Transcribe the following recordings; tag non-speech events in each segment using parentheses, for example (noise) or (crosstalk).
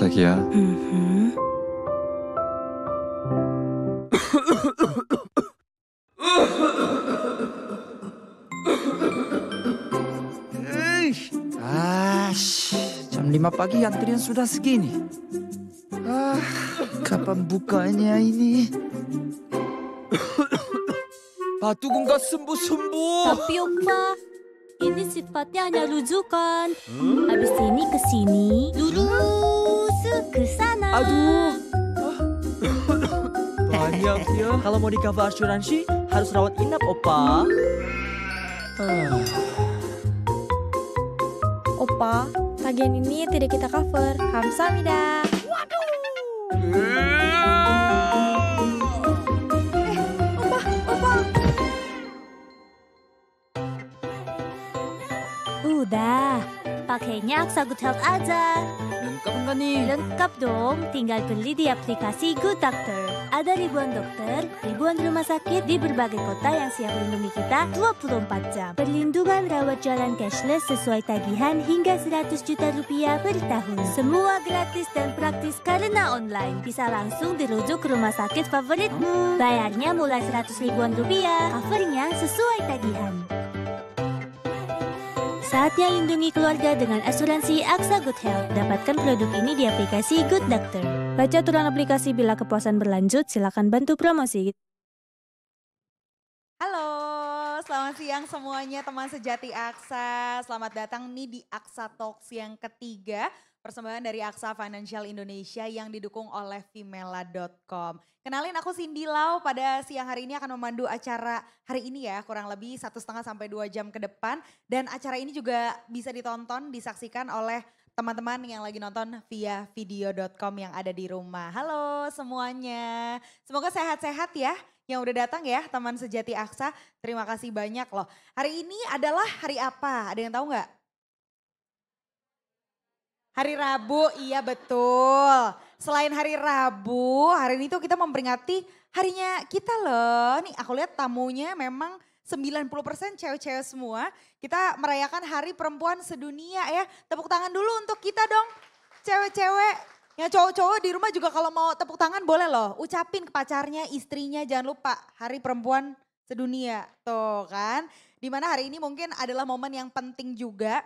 자기야. Ash, jam 5 pagi antrian sudah segini. Ah, kapan bukanya ini? 바둑인가 sembuh-sembuh. Tapi opa, ini sifatnya hanya rujukan. Abis ini ke sini, lurus ke sana. Aduh. (laughs) Banyak ya. Kalau mau di cover asuransi, harus rawat inap, Opa. (sighs) Opa, tagihan ini tidak kita cover. Hamsamida. Waduh. Eh, opa, opa. Udah, pakainya aksa good health aja. Melanie? Lengkap dong, tinggal beli di aplikasi Good Doctor. Ada ribuan dokter, ribuan rumah sakit di berbagai kota yang siap melindungi kita 24 jam. Perlindungan rawat jalan cashless sesuai tagihan hingga 100 juta rupiah per tahun. Semua gratis dan praktis karena online. Bisa langsung dirujuk ke rumah sakit favoritmu. Bayarnya mulai 100 ribuan rupiah, covernya sesuai tagihan. Saatnya lindungi keluarga dengan asuransi AXA Good Health. Dapatkan produk ini di aplikasi Good Doctor. Baca aturan aplikasi bila kepuasan berlanjut, silakan bantu promosi. Halo, selamat siang semuanya teman sejati AXA. Selamat datang nih di AXA Talks yang ketiga. Persembahan dari Aksa Financial Indonesia yang didukung oleh Vimela.com. Kenalin aku Cindy Lau pada siang hari ini akan memandu acara hari ini ya kurang lebih satu setengah sampai dua jam ke depan. Dan acara ini juga bisa ditonton, disaksikan oleh teman-teman yang lagi nonton via video.com yang ada di rumah. Halo semuanya, semoga sehat-sehat ya yang udah datang ya teman sejati Aksa. Terima kasih banyak loh. Hari ini adalah hari apa? Ada yang tahu nggak? Hari Rabu, iya betul. Selain hari Rabu, hari ini tuh kita memperingati harinya kita loh. Nih aku lihat tamunya memang 90% cewek-cewek semua. Kita merayakan Hari Perempuan Sedunia ya. Tepuk tangan dulu untuk kita dong cewek-cewek. Ya cowok-cowok di rumah juga kalau mau tepuk tangan boleh loh. Ucapin ke pacarnya, istrinya jangan lupa Hari Perempuan Sedunia. Tuh kan. Dimana hari ini mungkin adalah momen yang penting juga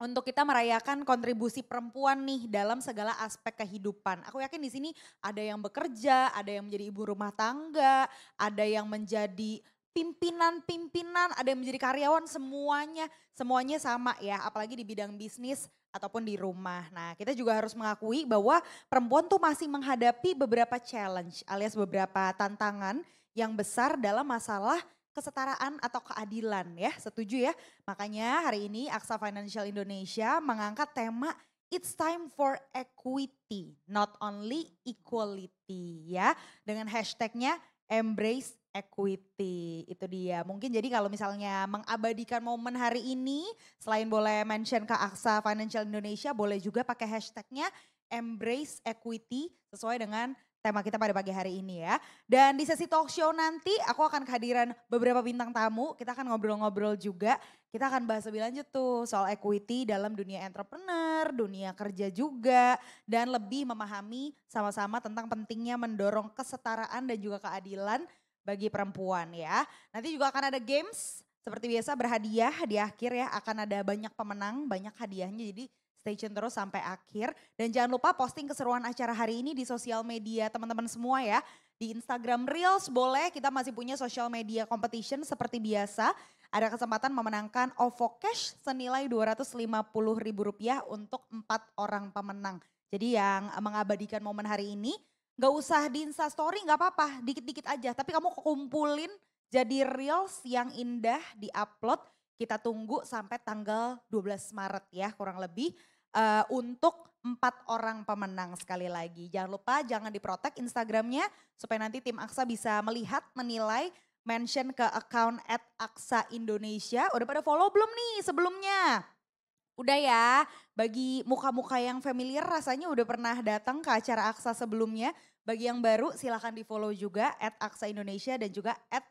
untuk kita merayakan kontribusi perempuan nih dalam segala aspek kehidupan. Aku yakin di sini ada yang bekerja, ada yang menjadi ibu rumah tangga, ada yang menjadi pimpinan-pimpinan, ada yang menjadi karyawan, semuanya semuanya sama ya, apalagi di bidang bisnis ataupun di rumah. Nah, kita juga harus mengakui bahwa perempuan tuh masih menghadapi beberapa challenge alias beberapa tantangan yang besar dalam masalah kesetaraan atau keadilan ya, setuju ya? Makanya hari ini Aksa Financial Indonesia mengangkat tema It's time for equity, not only equality ya. Dengan hashtagnya embrace equity itu dia. Mungkin jadi kalau misalnya mengabadikan momen hari ini, selain boleh mention ke Aksa Financial Indonesia, boleh juga pakai hashtagnya embrace equity sesuai dengan tema kita pada pagi hari ini ya. Dan di sesi talk show nanti aku akan kehadiran beberapa bintang tamu, kita akan ngobrol-ngobrol juga. Kita akan bahas lebih lanjut tuh soal equity dalam dunia entrepreneur, dunia kerja juga dan lebih memahami sama-sama tentang pentingnya mendorong kesetaraan dan juga keadilan bagi perempuan ya. Nanti juga akan ada games seperti biasa berhadiah di akhir ya akan ada banyak pemenang, banyak hadiahnya jadi Stay tune terus sampai akhir. Dan jangan lupa posting keseruan acara hari ini di sosial media teman-teman semua ya. Di Instagram Reels boleh, kita masih punya social media competition seperti biasa. Ada kesempatan memenangkan OVO Cash senilai Rp250.000 untuk empat orang pemenang. Jadi yang mengabadikan momen hari ini, gak usah di Instastory gak apa-apa, dikit-dikit aja. Tapi kamu kumpulin jadi Reels yang indah di upload kita tunggu sampai tanggal 12 Maret ya kurang lebih uh, untuk empat orang pemenang sekali lagi. Jangan lupa jangan diprotek Instagramnya supaya nanti tim Aksa bisa melihat, menilai, mention ke account at Aksa Indonesia. Udah pada follow belum nih sebelumnya? Udah ya, bagi muka-muka yang familiar rasanya udah pernah datang ke acara Aksa sebelumnya. Bagi yang baru silahkan di follow juga at Aksa Indonesia dan juga at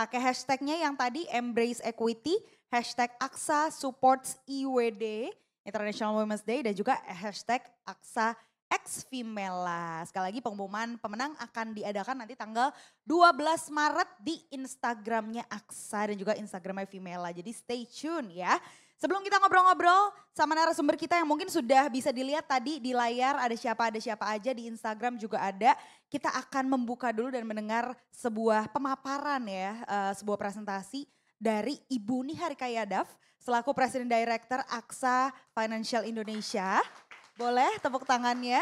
Pakai hashtagnya yang tadi Embrace Equity, hashtag aksa Supports IWD, International Women's Day dan juga hashtag AXA X Femela. Sekali lagi pengumuman pemenang akan diadakan nanti tanggal 12 Maret di Instagramnya Aksa dan juga Instagramnya Femela. Jadi stay tune ya. Sebelum kita ngobrol-ngobrol sama narasumber kita yang mungkin sudah bisa dilihat tadi di layar ada siapa ada siapa aja di Instagram juga ada kita akan membuka dulu dan mendengar sebuah pemaparan ya, uh, sebuah presentasi dari Ibu Niharika Kayadaf selaku Presiden Director Aksa Financial Indonesia. Boleh tepuk tangannya.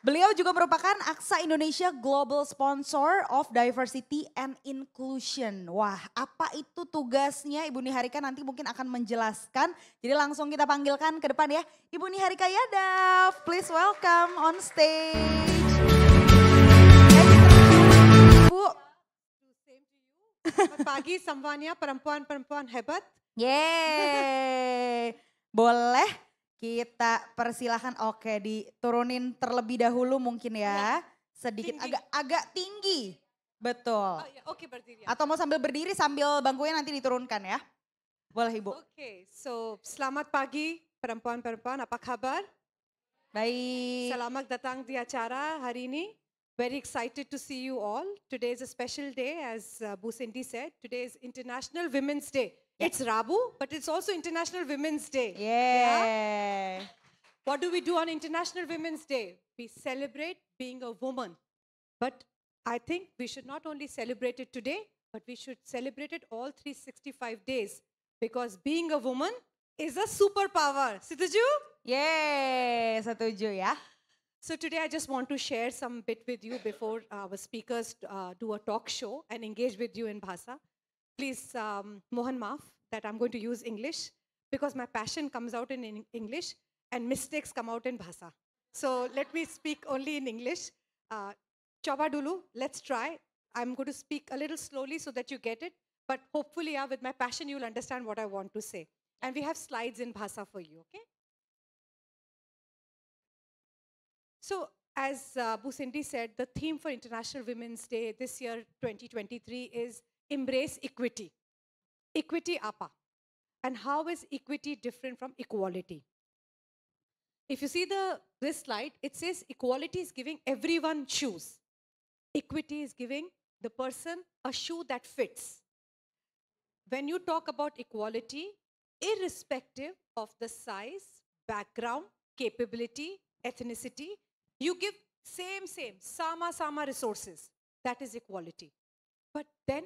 Beliau juga merupakan Aksa Indonesia Global Sponsor of Diversity and Inclusion. Wah, apa itu tugasnya Ibu Niharika nanti mungkin akan menjelaskan. Jadi langsung kita panggilkan ke depan ya. Ibu Niharika Yadav, please welcome on stage. pagi semuanya perempuan-perempuan hebat. Yeay. Boleh kita persilahkan oke diturunin terlebih dahulu mungkin ya. Iya. Sedikit agak agak tinggi. Betul. Oh, ya, oke berdiri. Atau mau sambil berdiri sambil bangkunya nanti diturunkan ya. Boleh Ibu. Oke, so selamat pagi perempuan-perempuan apa kabar? Baik. Selamat datang di acara hari ini. Very excited to see you all. Today is a special day, as uh, said. Today is International Women's Day. Yeah. It's Rabu, but it's also International Women's Day. Yeah. yeah. What do we do on International Women's Day? We celebrate being a woman. But I think we should not only celebrate it today, but we should celebrate it all 365 days because being a woman is a superpower. Setuju? Yeah, setuju Yeah. So today I just want to share some bit with you before our speakers uh, do a talk show and engage with you in Bhasa. Please, um, Mohan Maaf, that I'm going to use English because my passion comes out in English and mistakes come out in Bhasa. So let me speak only in English. Uh, let's try. I'm going to speak a little slowly so that you get it. But hopefully, yeah, with my passion, you'll understand what I want to say. And we have slides in Bhasa for you, okay? So, as uh, said, the theme for International Women's Day this year, 2023, is embrace equity. Equity apa. And how is equity different from equality? If you see the this slide, it says equality is giving everyone shoes. Equity is giving the person a shoe that fits. When you talk about equality, irrespective of the size, background, capability, ethnicity, you give same, same, sama, sama resources. That is equality. But then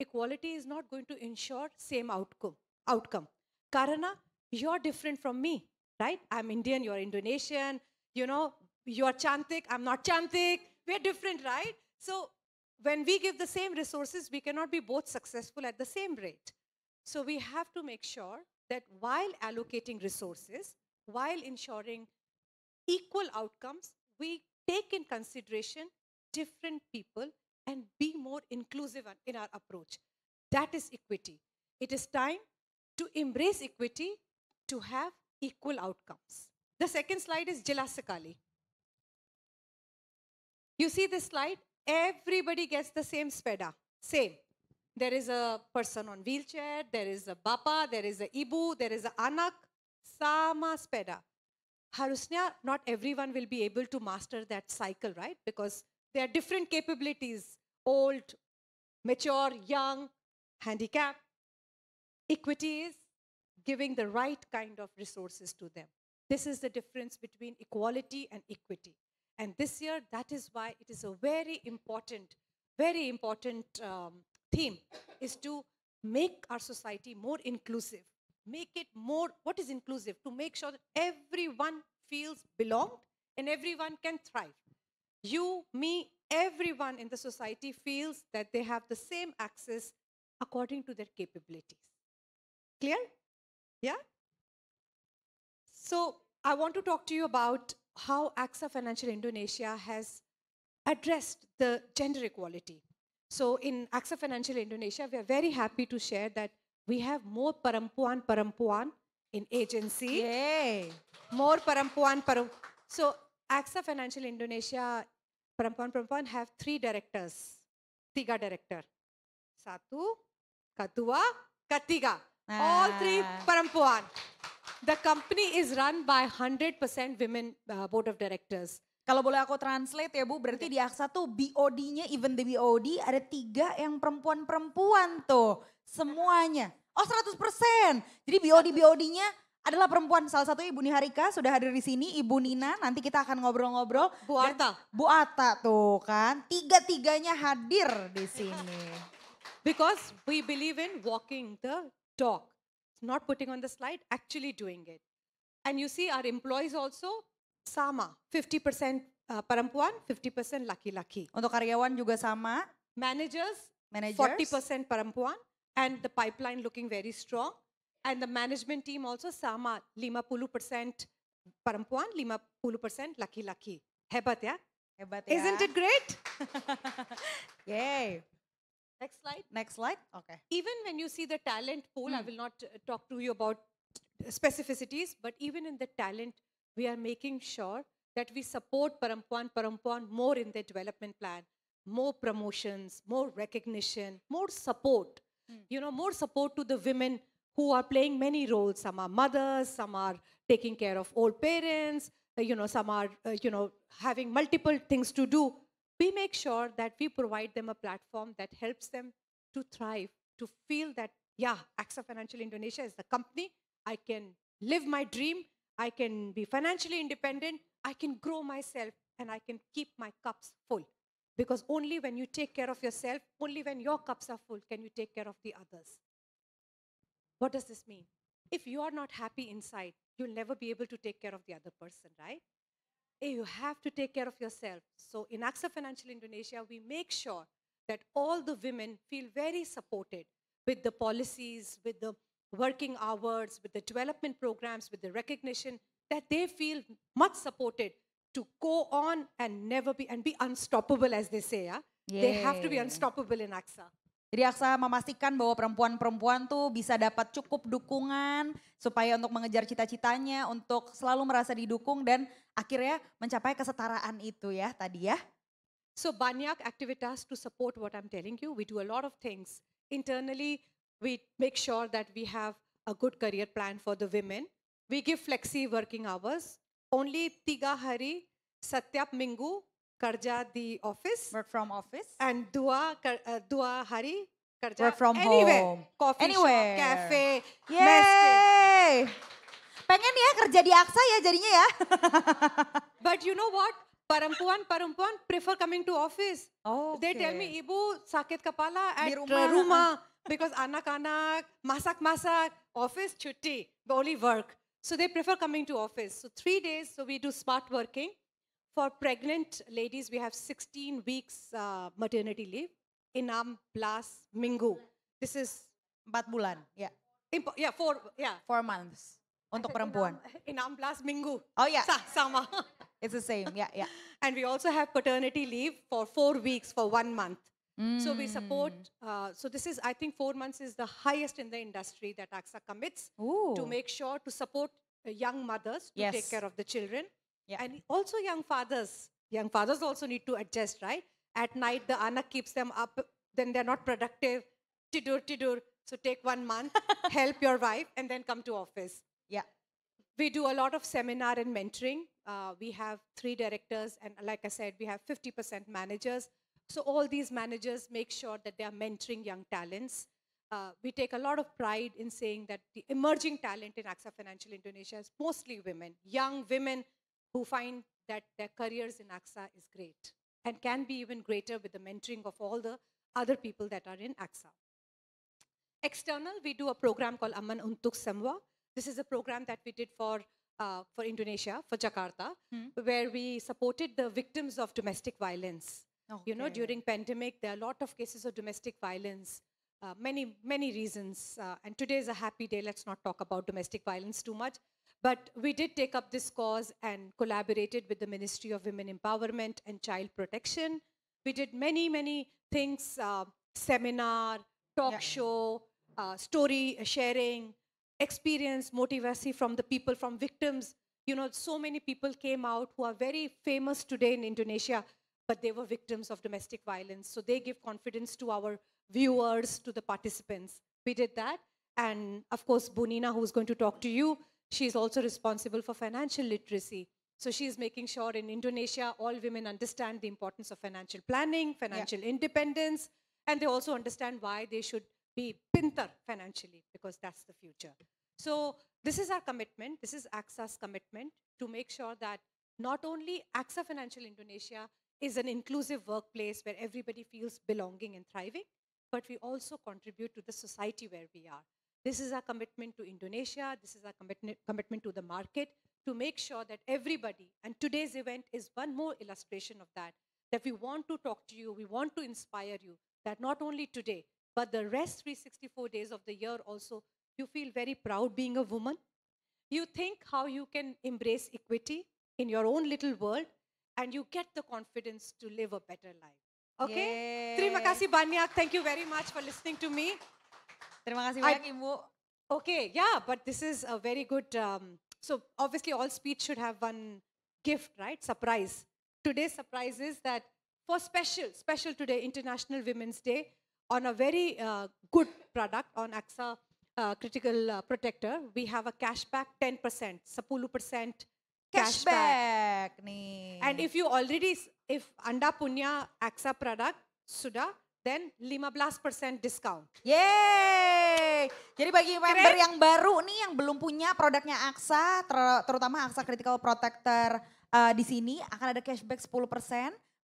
equality is not going to ensure same outcome. outcome. Karana, you're different from me, right? I'm Indian, you're Indonesian, you know, you're Chantik, I'm not Chantik. We're different, right? So when we give the same resources, we cannot be both successful at the same rate. So we have to make sure that while allocating resources, while ensuring equal outcomes, we take in consideration different people and be more inclusive in our approach. That is equity. It is time to embrace equity to have equal outcomes. The second slide is Jilasakali. You see this slide? Everybody gets the same SPEDA, same. There is a person on wheelchair, there is a Bapa, there is a Ibu, there is an Anak, Sama SPEDA. Harusnya, not everyone will be able to master that cycle, right? Because there are different capabilities old, mature, young, handicapped. Equity is giving the right kind of resources to them. This is the difference between equality and equity. And this year, that is why it is a very important, very important um, theme is to make our society more inclusive make it more what is inclusive to make sure that everyone feels belonged and everyone can thrive you me everyone in the society feels that they have the same access according to their capabilities clear yeah so i want to talk to you about how axa financial indonesia has addressed the gender equality so in axa financial indonesia we are very happy to share that We have more perempuan-perempuan in agency. Yay. More perempuan perempuan. So AXA Financial Indonesia perempuan perempuan have three directors. Tiga director. Satu, kedua, ketiga. Ah. All three nah. perempuan. The company is run by 100% women uh, board of directors. Kalau boleh aku translate ya Bu, berarti di AXA tuh BOD-nya, even the BOD ada tiga yang perempuan-perempuan tuh. Semuanya. Oh 100%. Jadi BOD-BOD-nya adalah perempuan. Salah satu Ibu Niharika sudah hadir di sini. Ibu Nina nanti kita akan ngobrol-ngobrol. Bu Ata. Bu Ata tuh kan. Tiga-tiganya hadir di sini. Because we believe in walking the talk. Not putting on the slide, actually doing it. And you see our employees also sama. 50% uh, perempuan, 50% laki-laki. Untuk karyawan juga sama. Managers, Managers. 40% perempuan, and the pipeline looking very strong. And the management team also sama lima puluh percent parampuan lima puluh percent lucky lucky. Hebat ya? Hebat ya. Isn't it great? (laughs) Yay. Next slide. Next slide. Okay. Even when you see the talent pool, I hmm. will not uh, talk to you about uh, specificities, but even in the talent, we are making sure that we support Parampon Parampon more in their development plan, more promotions, more recognition, more support. Hmm. you know, more support to the women who are playing many roles. Some are mothers, some are taking care of old parents, uh, you know, some are, uh, you know, having multiple things to do. We make sure that we provide them a platform that helps them to thrive, to feel that, yeah, AXA Financial Indonesia is the company. I can live my dream. I can be financially independent. I can grow myself and I can keep my cups full. Because only when you take care of yourself, only when your cups are full, can you take care of the others. What does this mean? If you are not happy inside, you'll never be able to take care of the other person, right? You have to take care of yourself. So in AXA Financial Indonesia, we make sure that all the women feel very supported with the policies, with the working hours, with the development programs, with the recognition, that they feel much supported to go on and never be and be unstoppable as they say ya. Yeah. They have to be unstoppable in AXA. Jadi AXA memastikan bahwa perempuan-perempuan tuh bisa dapat cukup dukungan supaya untuk mengejar cita-citanya, untuk selalu merasa didukung dan akhirnya mencapai kesetaraan itu ya tadi ya. So banyak aktivitas to support what I'm telling you. We do a lot of things. Internally, we make sure that we have a good career plan for the women. We give flexi working hours only Tiga Hari, setiap Minggu kerja di office. Work from office. And Dua, eh, Dua Hari, kerja. Work from anywhere. home. Coffee anywhere. shop, cafe, Yay! Pengen ya kerja di Aksa ya jadinya ya. (laughs) But you know what? Perempuan-perempuan prefer coming to office. Oh, okay. They tell me, Ibu sakit kepala at di rumah. Eh, rumah. because anak-anak, masak-masak, office cuti, only work. So they prefer coming to office. So three days, so we do smart working. For pregnant ladies, we have 16 weeks uh, maternity leave. Enam plus minggu. This is... Empat bulan, Yeah. Impo yeah, four, yeah. Four months untuk perempuan. Enam plus minggu. Oh Yeah. Sa sama. It's the same, yeah, yeah. (laughs) And we also have paternity leave for four weeks for one month. So we support, mm. uh, so this is, I think, four months is the highest in the industry that AXA commits Ooh. to make sure to support uh, young mothers to yes. take care of the children. Yeah. And also young fathers. Young fathers also need to adjust, right? At night, the anak keeps them up, then they're not productive. Tidur, tidur. So take one month, (laughs) help your wife, and then come to office. Yeah. We do a lot of seminar and mentoring. Uh, we have three directors, and like I said, we have 50% managers. So all these managers make sure that they are mentoring young talents. Uh, we take a lot of pride in saying that the emerging talent in AXA Financial Indonesia is mostly women, young women who find that their careers in AXA is great and can be even greater with the mentoring of all the other people that are in AXA. External, we do a program called Aman Untuk Samwa. This is a program that we did for, uh, for Indonesia, for Jakarta, hmm. where we supported the victims of domestic violence Okay. You know, during pandemic, there are a lot of cases of domestic violence. Uh, many, many reasons. Uh, and today is a happy day. Let's not talk about domestic violence too much. But we did take up this cause and collaborated with the Ministry of Women Empowerment and Child Protection. We did many, many things, uh, seminar, talk yeah. show, uh, story sharing, experience, motivacy from the people, from victims. You know, so many people came out who are very famous today in Indonesia but they were victims of domestic violence. So they give confidence to our viewers, to the participants. We did that. And of course, Bonina, who's going to talk to you, she's also responsible for financial literacy. So she's making sure in Indonesia, all women understand the importance of financial planning, financial yeah. independence, and they also understand why they should be pintar financially, because that's the future. So this is our commitment. This is AXA's commitment to make sure that not only AXA Financial Indonesia is an inclusive workplace where everybody feels belonging and thriving, but we also contribute to the society where we are. This is our commitment to Indonesia, this is our commit- commitment to the market to make sure that everybody, and today's event is one more illustration of that, that we want to talk to you, we want to inspire you, that not only today, but the rest 364 days of the year also, you feel very proud being a woman. You think how you can embrace equity in your own little world and you get the confidence to live a better life. Okay? Yay. Terima kasih banyak. Thank you very much for listening to me. Terima kasih banyak, Ibu. Okay, yeah, but this is a very good... Um, so obviously all speech should have one gift, right? Surprise. Today's surprise is that for special, special today, International Women's Day, on a very uh, good product, on AXA uh, Critical uh, Protector, we have a cashback 10%, Sapulu percent cashback. nih. And if you already if Anda punya AXA product sudah then 15% discount. Yeay! Jadi bagi member yang baru nih yang belum punya produknya AXA, ter terutama AXA Critical Protector uh, di sini akan ada cashback 10%.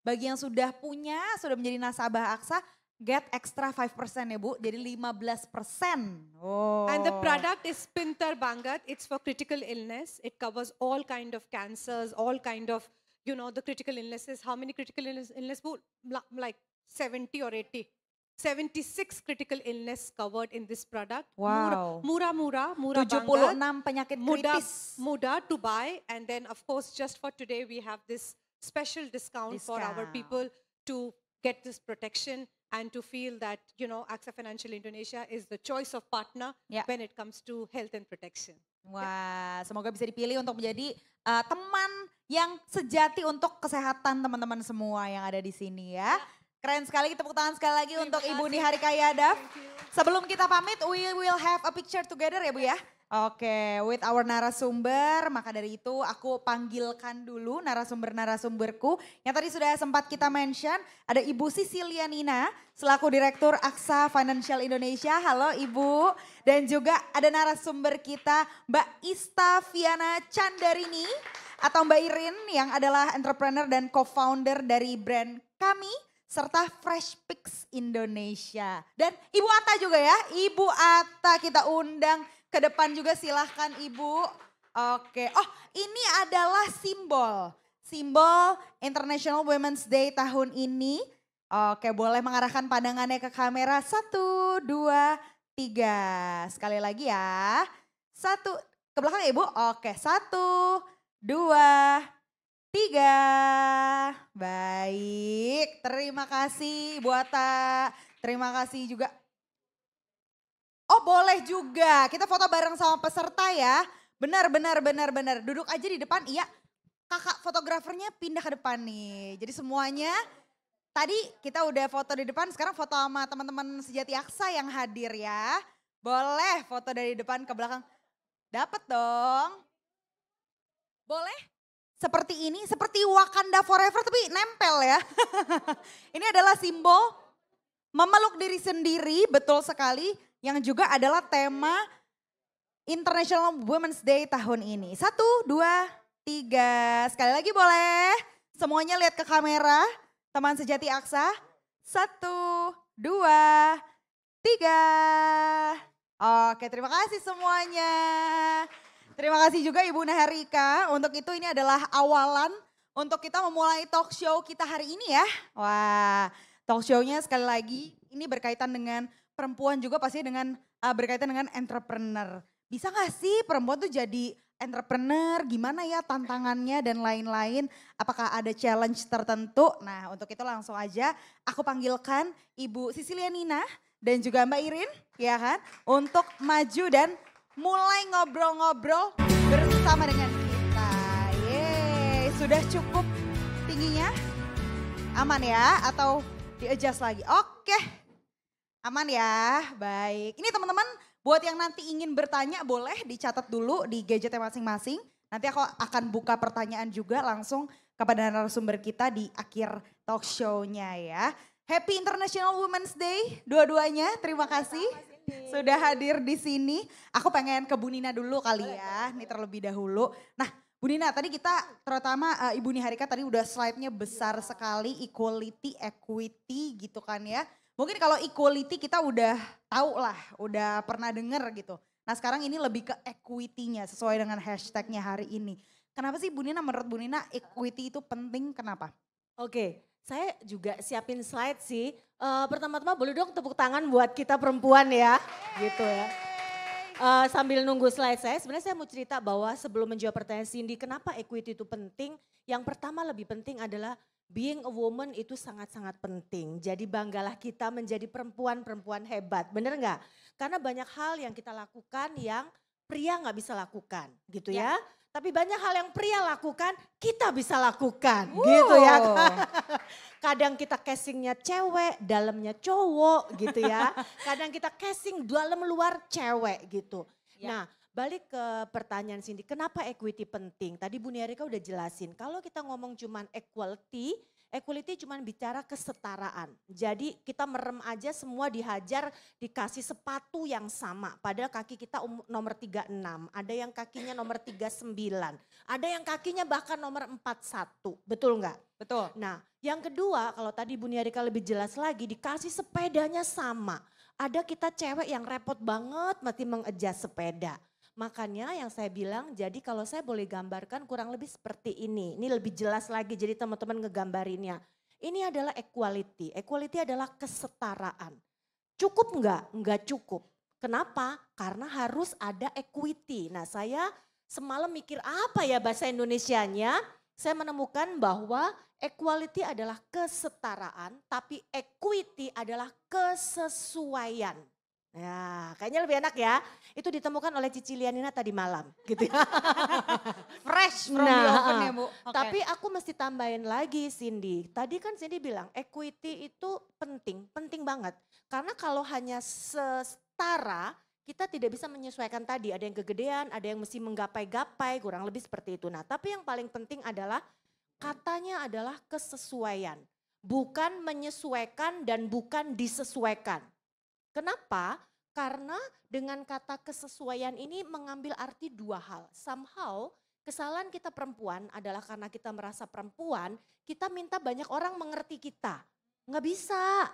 Bagi yang sudah punya, sudah menjadi nasabah AXA, get extra 5% ya Bu, jadi 15%. Oh. And the product is Pintar Bangat. It's for critical illness. It covers all kind of cancers, all kind of, you know, the critical illnesses. How many critical illness, illness Bu? Like 70 or 80. 76 critical illness covered in this product. Wow. Mura mura, mura 76 bangat, penyakit muda, kritis. Muda to buy and then of course just for today we have this special discount, discount. for our people to get this protection and to feel that, you know, AXA Financial Indonesia is the choice of partner yeah. when it comes to health and protection. Wah, semoga bisa dipilih untuk menjadi uh, teman yang sejati untuk kesehatan teman-teman semua yang ada di sini ya. Keren sekali, tepuk tangan sekali lagi Terima untuk kasih. Ibu Nihari Kayada. Sebelum kita pamit, we will have a picture together ya Bu ya. Oke, with our narasumber, maka dari itu aku panggilkan dulu narasumber-narasumberku. Yang tadi sudah sempat kita mention, ada Ibu Sisilia Nina, selaku Direktur Aksa Financial Indonesia. Halo Ibu. Dan juga ada narasumber kita Mbak Ista Viana Candarini atau Mbak Irin yang adalah entrepreneur dan co-founder dari brand kami serta Fresh Picks Indonesia. Dan Ibu Atta juga ya, Ibu Atta kita undang ke depan juga silahkan Ibu. Oke, oh ini adalah simbol. Simbol International Women's Day tahun ini. Oke, boleh mengarahkan pandangannya ke kamera. Satu, dua, tiga. Sekali lagi ya. Satu, ke belakang ya Ibu. Oke, satu, dua, tiga. Baik, terima kasih buat Terima kasih juga Oh boleh juga, kita foto bareng sama peserta ya. Benar, benar, benar, benar. Duduk aja di depan, iya. Kakak fotografernya pindah ke depan nih. Jadi semuanya tadi kita udah foto di depan, sekarang foto sama teman-teman sejati aksa yang hadir ya. Boleh foto dari depan ke belakang. Dapat dong. Boleh? Seperti ini, seperti Wakanda Forever tapi nempel ya. (laughs) ini adalah simbol memeluk diri sendiri, betul sekali yang juga adalah tema International Women's Day tahun ini. Satu, dua, tiga. Sekali lagi boleh. Semuanya lihat ke kamera. Teman sejati Aksa. Satu, dua, tiga. Oke, terima kasih semuanya. Terima kasih juga Ibu Naharika. Untuk itu ini adalah awalan untuk kita memulai talk show kita hari ini ya. Wah, talk show-nya sekali lagi ini berkaitan dengan perempuan juga pasti dengan uh, berkaitan dengan entrepreneur. Bisa gak sih perempuan tuh jadi entrepreneur, gimana ya tantangannya dan lain-lain. Apakah ada challenge tertentu? Nah untuk itu langsung aja aku panggilkan Ibu Sisilia Nina dan juga Mbak Irin ya kan untuk maju dan mulai ngobrol-ngobrol bersama dengan kita. Yeay, sudah cukup tingginya? Aman ya atau di adjust lagi? Oke. Aman ya, baik. Ini teman-teman buat yang nanti ingin bertanya boleh dicatat dulu di gadgetnya masing-masing. Nanti aku akan buka pertanyaan juga langsung kepada narasumber kita di akhir talk show-nya ya. Happy International Women's Day dua-duanya. Terima kasih sudah hadir di sini. Aku pengen ke Bu Nina dulu kali ya, ini terlebih dahulu. Nah, Bu Nina, tadi kita terutama uh, Ibu Niharika tadi udah slide-nya besar sekali equality, equity gitu kan ya. Mungkin kalau equality kita udah tahu lah, udah pernah denger gitu. Nah sekarang ini lebih ke equity-nya sesuai dengan hashtagnya hari ini. Kenapa sih Bu Nina menurut Bu Nina equity itu penting kenapa? Oke, saya juga siapin slide sih. Uh, Pertama-tama boleh dong tepuk tangan buat kita perempuan ya. Yeay. Gitu ya. Uh, sambil nunggu slide saya, sebenarnya saya mau cerita bahwa sebelum menjawab pertanyaan Cindy, kenapa equity itu penting? Yang pertama lebih penting adalah Being a woman itu sangat-sangat penting. Jadi banggalah kita menjadi perempuan-perempuan hebat. Bener nggak? Karena banyak hal yang kita lakukan yang pria nggak bisa lakukan gitu ya. ya. Tapi banyak hal yang pria lakukan kita bisa lakukan wow. gitu ya. (laughs) Kadang kita casingnya cewek, dalamnya cowok gitu ya. (laughs) Kadang kita casing dalam luar cewek gitu. Ya. Nah Balik ke pertanyaan Cindy, kenapa equity penting? Tadi Bu Niarika udah jelasin, kalau kita ngomong cuma equality, equality cuma bicara kesetaraan. Jadi kita merem aja semua dihajar, dikasih sepatu yang sama. Padahal kaki kita um, nomor nomor 36, ada yang kakinya nomor 39, ada yang kakinya bahkan nomor 41, betul nggak? Betul. Nah yang kedua kalau tadi Bu Niarika lebih jelas lagi, dikasih sepedanya sama. Ada kita cewek yang repot banget mati mengejar sepeda Makanya yang saya bilang, jadi kalau saya boleh gambarkan kurang lebih seperti ini. Ini lebih jelas lagi jadi teman-teman ngegambarinnya. Ini adalah equality. Equality adalah kesetaraan. Cukup enggak? Enggak cukup. Kenapa? Karena harus ada equity. Nah saya semalam mikir apa ya bahasa Indonesianya? Saya menemukan bahwa equality adalah kesetaraan, tapi equity adalah kesesuaian. Ya, kayaknya lebih enak ya. Itu ditemukan oleh Cici Lianina tadi malam, gitu ya. (laughs) Fresh from nah, the open ya, Bu. Okay. Tapi aku mesti tambahin lagi Cindy. Tadi kan Cindy bilang equity itu penting, penting banget. Karena kalau hanya setara, kita tidak bisa menyesuaikan tadi. Ada yang kegedean, ada yang mesti menggapai-gapai, kurang lebih seperti itu. Nah, tapi yang paling penting adalah katanya adalah kesesuaian. Bukan menyesuaikan dan bukan disesuaikan Kenapa? Karena dengan kata kesesuaian ini mengambil arti dua hal. Somehow kesalahan kita perempuan adalah karena kita merasa perempuan, kita minta banyak orang mengerti kita. Nggak bisa.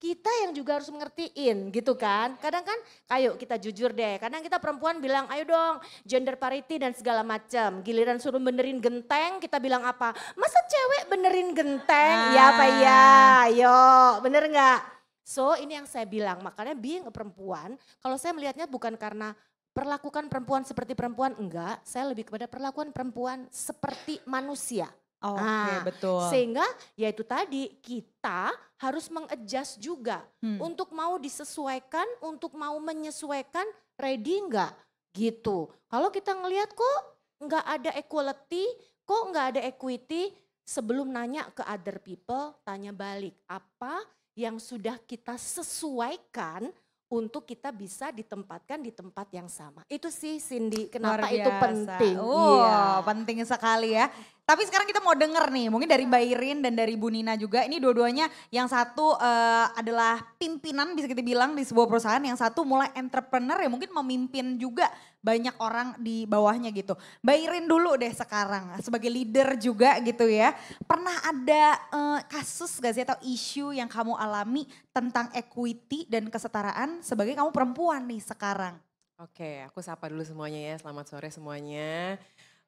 Kita yang juga harus mengertiin gitu kan. Kadang kan ayo kita jujur deh. Kadang kita perempuan bilang ayo dong gender parity dan segala macam. Giliran suruh benerin genteng kita bilang apa? Masa cewek benerin genteng? Ah. Ya apa ya? Yo bener nggak? So ini yang saya bilang, makanya being a perempuan, kalau saya melihatnya bukan karena perlakukan perempuan seperti perempuan, enggak. Saya lebih kepada perlakuan perempuan seperti manusia. Oh, Oke, okay, nah, betul. Sehingga yaitu tadi kita harus mengadjust juga hmm. untuk mau disesuaikan, untuk mau menyesuaikan, ready enggak gitu. Kalau kita ngelihat kok enggak ada equality, kok enggak ada equity, sebelum nanya ke other people, tanya balik apa yang sudah kita sesuaikan untuk kita bisa ditempatkan di tempat yang sama. Itu sih Cindy, kenapa itu penting? Oh, iya. penting sekali ya. Tapi sekarang kita mau denger nih, mungkin dari Mbak Irin dan dari Bu Nina juga. Ini dua-duanya yang satu uh, adalah pimpinan bisa kita bilang di sebuah perusahaan, yang satu mulai entrepreneur ya mungkin memimpin juga banyak orang di bawahnya gitu. Mbak Irin dulu deh sekarang sebagai leader juga gitu ya. Pernah ada uh, kasus gak sih atau isu yang kamu alami tentang equity dan kesetaraan sebagai kamu perempuan nih sekarang? Oke, aku sapa dulu semuanya ya. Selamat sore semuanya.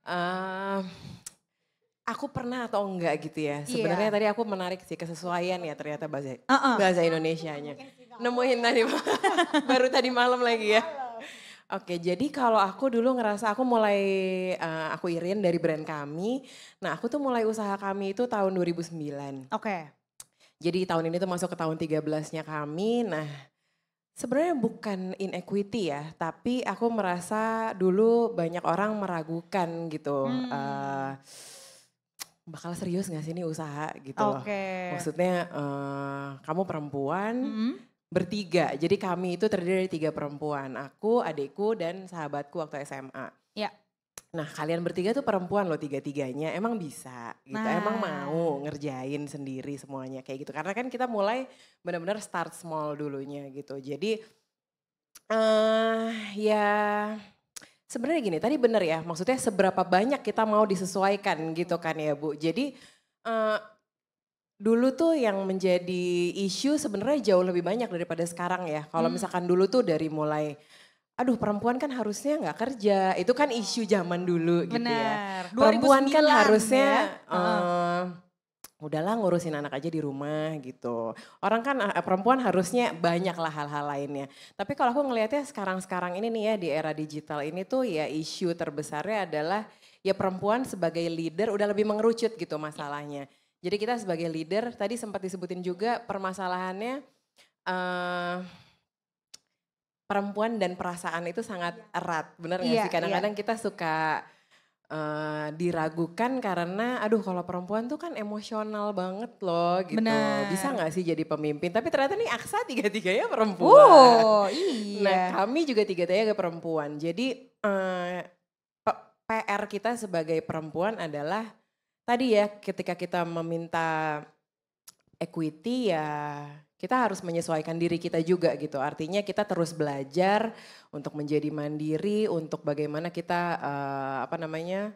Uh, aku pernah atau enggak gitu ya. Iya. Sebenarnya yeah. tadi aku menarik sih kesesuaian ya ternyata bahasa uh -uh. bahasa Indonesianya. Nemuin tadi (laughs) baru tadi malam lagi ya. Oke, jadi kalau aku dulu ngerasa aku mulai uh, aku Irin dari brand kami. Nah, aku tuh mulai usaha kami itu tahun 2009. Oke. Okay. Jadi tahun ini tuh masuk ke tahun 13-nya kami. Nah, sebenarnya bukan inequity ya, tapi aku merasa dulu banyak orang meragukan gitu hmm. uh, bakal serius gak sih ini usaha gitu okay. Maksudnya uh, kamu perempuan mm -hmm. bertiga. Jadi kami itu terdiri dari tiga perempuan. Aku, adikku, dan sahabatku waktu SMA. Iya. Yeah. Nah kalian bertiga tuh perempuan loh tiga-tiganya. Emang bisa gitu. Nah. Emang mau ngerjain sendiri semuanya kayak gitu. Karena kan kita mulai benar-benar start small dulunya gitu. Jadi uh, ya Sebenarnya gini, tadi benar ya, maksudnya seberapa banyak kita mau disesuaikan gitu kan ya Bu. Jadi uh, dulu tuh yang menjadi isu sebenarnya jauh lebih banyak daripada sekarang ya. Kalau hmm. misalkan dulu tuh dari mulai aduh perempuan kan harusnya nggak kerja. Itu kan isu zaman dulu bener. gitu ya. Perempuan 2009, kan harusnya ya? Uh, udahlah ngurusin anak aja di rumah gitu. Orang kan eh, perempuan harusnya banyaklah hal-hal lainnya. Tapi kalau aku ngelihatnya sekarang-sekarang ini nih ya di era digital ini tuh ya isu terbesarnya adalah ya perempuan sebagai leader udah lebih mengerucut gitu masalahnya. Jadi kita sebagai leader tadi sempat disebutin juga permasalahannya uh, perempuan dan perasaan itu sangat erat, benar nggak iya, sih? Kadang-kadang iya. kita suka uh, diragukan karena aduh kalau perempuan tuh kan emosional banget loh gitu. Bener. Bisa nggak sih jadi pemimpin? Tapi ternyata nih Aksa tiga-tiganya perempuan. Oh, iya. Nah, kami juga tiga-tiganya perempuan. Jadi uh, eh, PR kita sebagai perempuan adalah tadi ya ketika kita meminta equity ya kita harus menyesuaikan diri kita juga gitu. Artinya kita terus belajar untuk menjadi mandiri, untuk bagaimana kita uh, apa namanya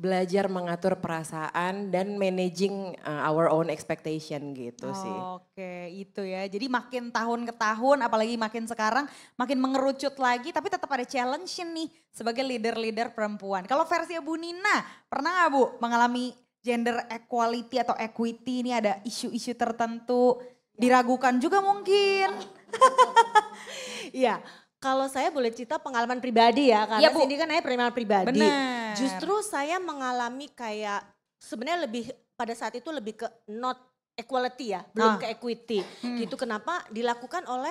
belajar mengatur perasaan dan managing uh, our own expectation gitu oh, sih. Oke, itu ya. Jadi makin tahun ke tahun, apalagi makin sekarang, makin mengerucut lagi. Tapi tetap ada challenge nih sebagai leader-leader perempuan. Kalau versi Bu Nina, pernah nggak Bu mengalami gender equality atau equity ini ada isu-isu tertentu iya. diragukan juga mungkin. (laughs) Iya. Kalau saya boleh cerita pengalaman pribadi ya, karena ya, Bu. Cindy kan saya pengalaman pribadi. Bener. Justru saya mengalami kayak sebenarnya lebih pada saat itu lebih ke not equality ya, belum ah. ke equity. Hmm. Gitu kenapa dilakukan oleh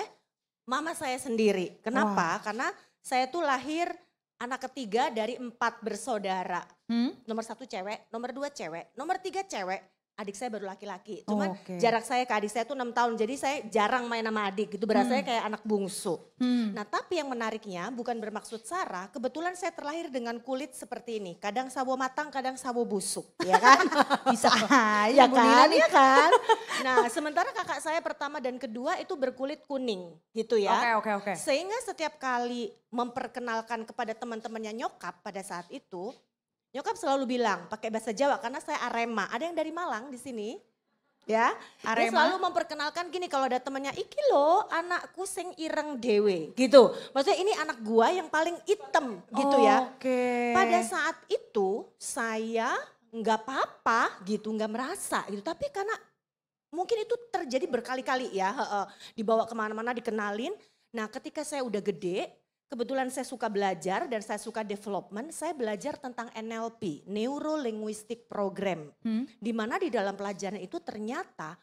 mama saya sendiri. Kenapa? Wow. Karena saya tuh lahir anak ketiga dari empat bersaudara. Hmm? Nomor satu cewek, nomor dua cewek, nomor tiga cewek, adik saya baru laki-laki. Cuman oh, okay. jarak saya ke adik saya tuh enam tahun. Jadi saya jarang main sama adik gitu. Berasa hmm. kayak anak bungsu. Hmm. Nah tapi yang menariknya bukan bermaksud Sarah. Kebetulan saya terlahir dengan kulit seperti ini. Kadang sawo matang, kadang sawo busuk. Ya kan? (laughs) Bisa (laughs) ya aja kan? ya kan? Ya (laughs) kan? Nah sementara kakak saya pertama dan kedua itu berkulit kuning gitu ya. Oke okay, oke okay, oke. Okay. Sehingga setiap kali memperkenalkan kepada teman-temannya nyokap pada saat itu Nyokap selalu bilang pakai bahasa Jawa karena saya Arema. Ada yang dari Malang di sini. Ya, Arema. dia selalu memperkenalkan gini kalau ada temannya iki lo anakku sing ireng dewe gitu. Maksudnya ini anak gua yang paling item gitu oh, ya. Oke. Okay. Pada saat itu saya nggak apa-apa gitu, nggak merasa gitu. Tapi karena mungkin itu terjadi berkali-kali ya, he -he, dibawa kemana-mana dikenalin. Nah ketika saya udah gede, kebetulan saya suka belajar dan saya suka development, saya belajar tentang NLP, Neuro Linguistic Program. Hmm. Di mana di dalam pelajaran itu ternyata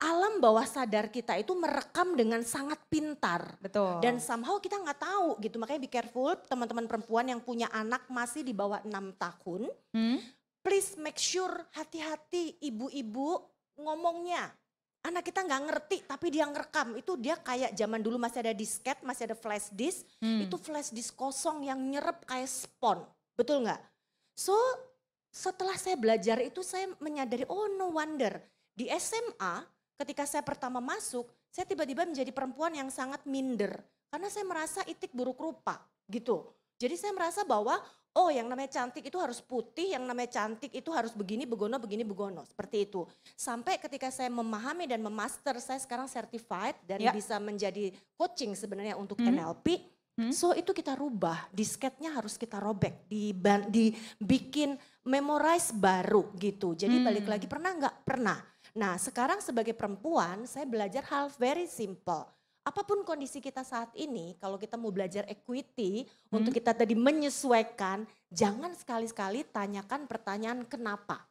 alam bawah sadar kita itu merekam dengan sangat pintar. Betul. Dan somehow kita nggak tahu gitu. Makanya be careful teman-teman perempuan yang punya anak masih di bawah 6 tahun. Hmm? Please make sure hati-hati ibu-ibu ngomongnya anak kita nggak ngerti tapi dia ngerekam itu dia kayak zaman dulu masih ada disket masih ada flash disk hmm. itu flash disk kosong yang nyerep kayak spon betul nggak so setelah saya belajar itu saya menyadari oh no wonder di SMA ketika saya pertama masuk saya tiba-tiba menjadi perempuan yang sangat minder karena saya merasa itik buruk rupa gitu jadi saya merasa bahwa oh yang namanya cantik itu harus putih, yang namanya cantik itu harus begini, begono, begini, begono. Seperti itu. Sampai ketika saya memahami dan memaster, saya sekarang certified dan ya. bisa menjadi coaching sebenarnya untuk -hmm. NLP. Hmm. So itu kita rubah, disketnya harus kita robek, diban, dibikin memorize baru gitu. Jadi hmm. balik lagi pernah nggak? Pernah. Nah sekarang sebagai perempuan saya belajar hal very simple apapun kondisi kita saat ini, kalau kita mau belajar equity, hmm. untuk kita tadi menyesuaikan, jangan sekali-sekali tanyakan pertanyaan kenapa.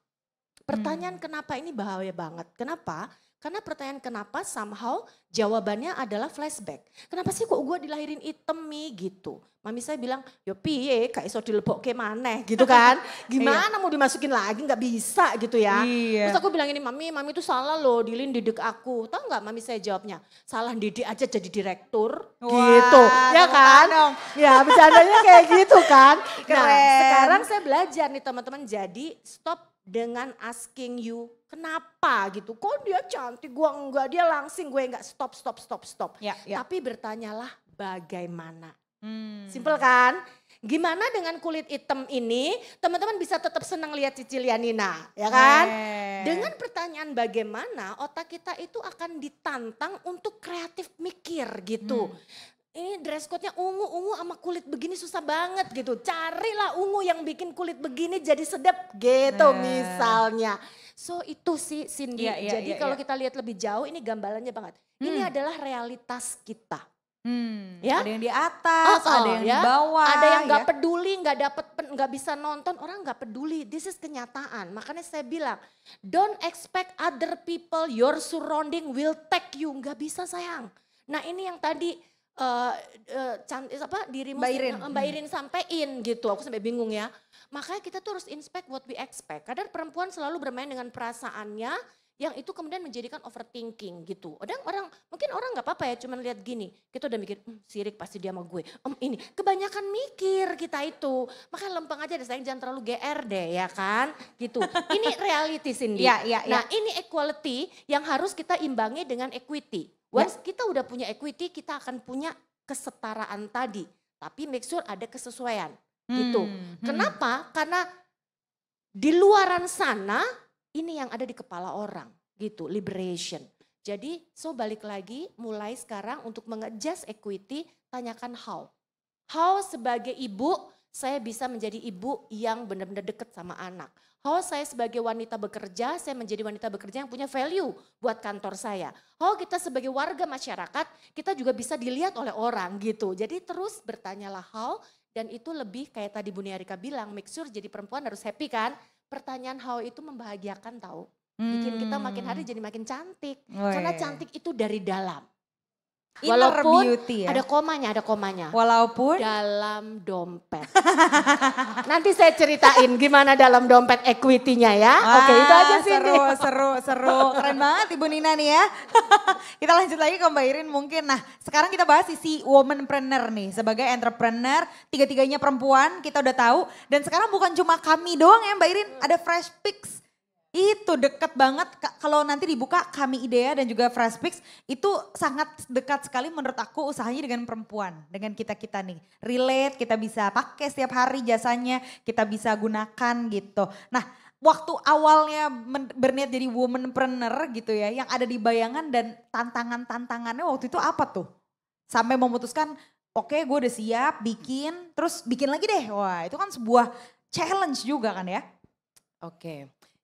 Pertanyaan hmm. kenapa ini bahaya banget. Kenapa? Karena pertanyaan kenapa somehow jawabannya adalah flashback. Kenapa sih kok gue dilahirin item mi gitu. Mami saya bilang, yo piye kak iso dilebok mana? gitu kan. (laughs) Iya. Gimana mau dimasukin lagi gak bisa gitu ya. Iya. Terus aku bilang ini mami, mami itu salah loh dilin didik aku. Tahu gak mami saya jawabnya, salah didik aja jadi direktur Wah, gitu. Ya kan? Dong. (laughs) Ya bercandanya kayak gitu kan. (laughs) Keren. Nah sekarang saya belajar nih teman-teman jadi stop dengan asking you kenapa gitu. Kok dia cantik, Gue enggak, dia langsing, gue enggak. Stop, stop, stop, stop. Ya, ya. Tapi bertanyalah bagaimana. Hmm. Simple kan? Gimana dengan kulit hitam ini, teman-teman bisa tetap senang lihat Cicilianina, ya kan? Hey. Dengan pertanyaan bagaimana, otak kita itu akan ditantang untuk kreatif mikir gitu. Hmm ini dress code-nya ungu-ungu sama kulit begini susah banget gitu. Carilah ungu yang bikin kulit begini jadi sedap gitu nah. misalnya. So itu sih Cindy. Yeah, yeah, jadi yeah, kalau yeah. kita lihat lebih jauh ini gambarannya banget. Hmm. Ini adalah realitas kita. Hmm, ya? Ada yang di atas, oh, oh, ada yang ya? di bawah. Ada yang nggak ya? peduli, nggak dapat, nggak bisa nonton. Orang nggak peduli. This is kenyataan. Makanya saya bilang, don't expect other people, your surrounding will take you. Nggak bisa sayang. Nah ini yang tadi uh, uh, apa dirimu Mbak Irin. Mbak eh, Irin sampein gitu. Aku sampai bingung ya. Makanya kita tuh harus inspect what we expect. Kadang perempuan selalu bermain dengan perasaannya yang itu kemudian menjadikan overthinking gitu. Kadang orang mungkin orang nggak apa-apa ya cuman lihat gini. Kita udah mikir, hmm, sirik pasti dia sama gue. Om ini kebanyakan mikir kita itu. maka lempeng aja deh sayang jangan terlalu GR deh ya kan. Gitu. Ini reality sendiri. (laughs) ya, ya, ya. Nah, ini equality yang harus kita imbangi dengan equity Once kita udah punya equity, kita akan punya kesetaraan tadi. Tapi make sure ada kesesuaian. Gitu. Hmm. Gitu. Kenapa? Hmm. Karena di luaran sana ini yang ada di kepala orang gitu, liberation. Jadi so balik lagi mulai sekarang untuk mengejas equity tanyakan how. How sebagai ibu saya bisa menjadi ibu yang benar-benar dekat sama anak. How oh, saya sebagai wanita bekerja, saya menjadi wanita bekerja yang punya value buat kantor saya. How oh, kita sebagai warga masyarakat, kita juga bisa dilihat oleh orang gitu. Jadi terus bertanyalah how dan itu lebih kayak tadi Bu Niarika bilang, make sure jadi perempuan harus happy kan. Pertanyaan how itu membahagiakan tahu. Bikin kita makin hari hmm. jadi makin cantik. Oh, Karena iya, iya. cantik itu dari dalam. Inner Walaupun beauty ya. ada komanya, ada komanya. Walaupun dalam dompet. (laughs) Nanti saya ceritain gimana dalam dompet equity-nya ya. Wah, Oke, itu aja sih. Seru, seru, seru. Keren banget Ibu Nina nih ya. (laughs) kita lanjut lagi ke Mbak Irin mungkin. Nah, sekarang kita bahas sisi womanpreneur nih sebagai entrepreneur, tiga-tiganya perempuan, kita udah tahu dan sekarang bukan cuma kami doang ya Mbak Irin, ada Fresh Picks itu dekat banget kalau nanti dibuka kami Idea dan juga Fresh Picks itu sangat dekat sekali menurut aku usahanya dengan perempuan, dengan kita-kita nih. Relate, kita bisa pakai setiap hari jasanya, kita bisa gunakan gitu. Nah, waktu awalnya berniat jadi womanpreneur gitu ya, yang ada di bayangan dan tantangan-tantangannya waktu itu apa tuh? Sampai memutuskan oke okay, gue udah siap bikin terus bikin lagi deh wah itu kan sebuah challenge juga kan ya oke okay.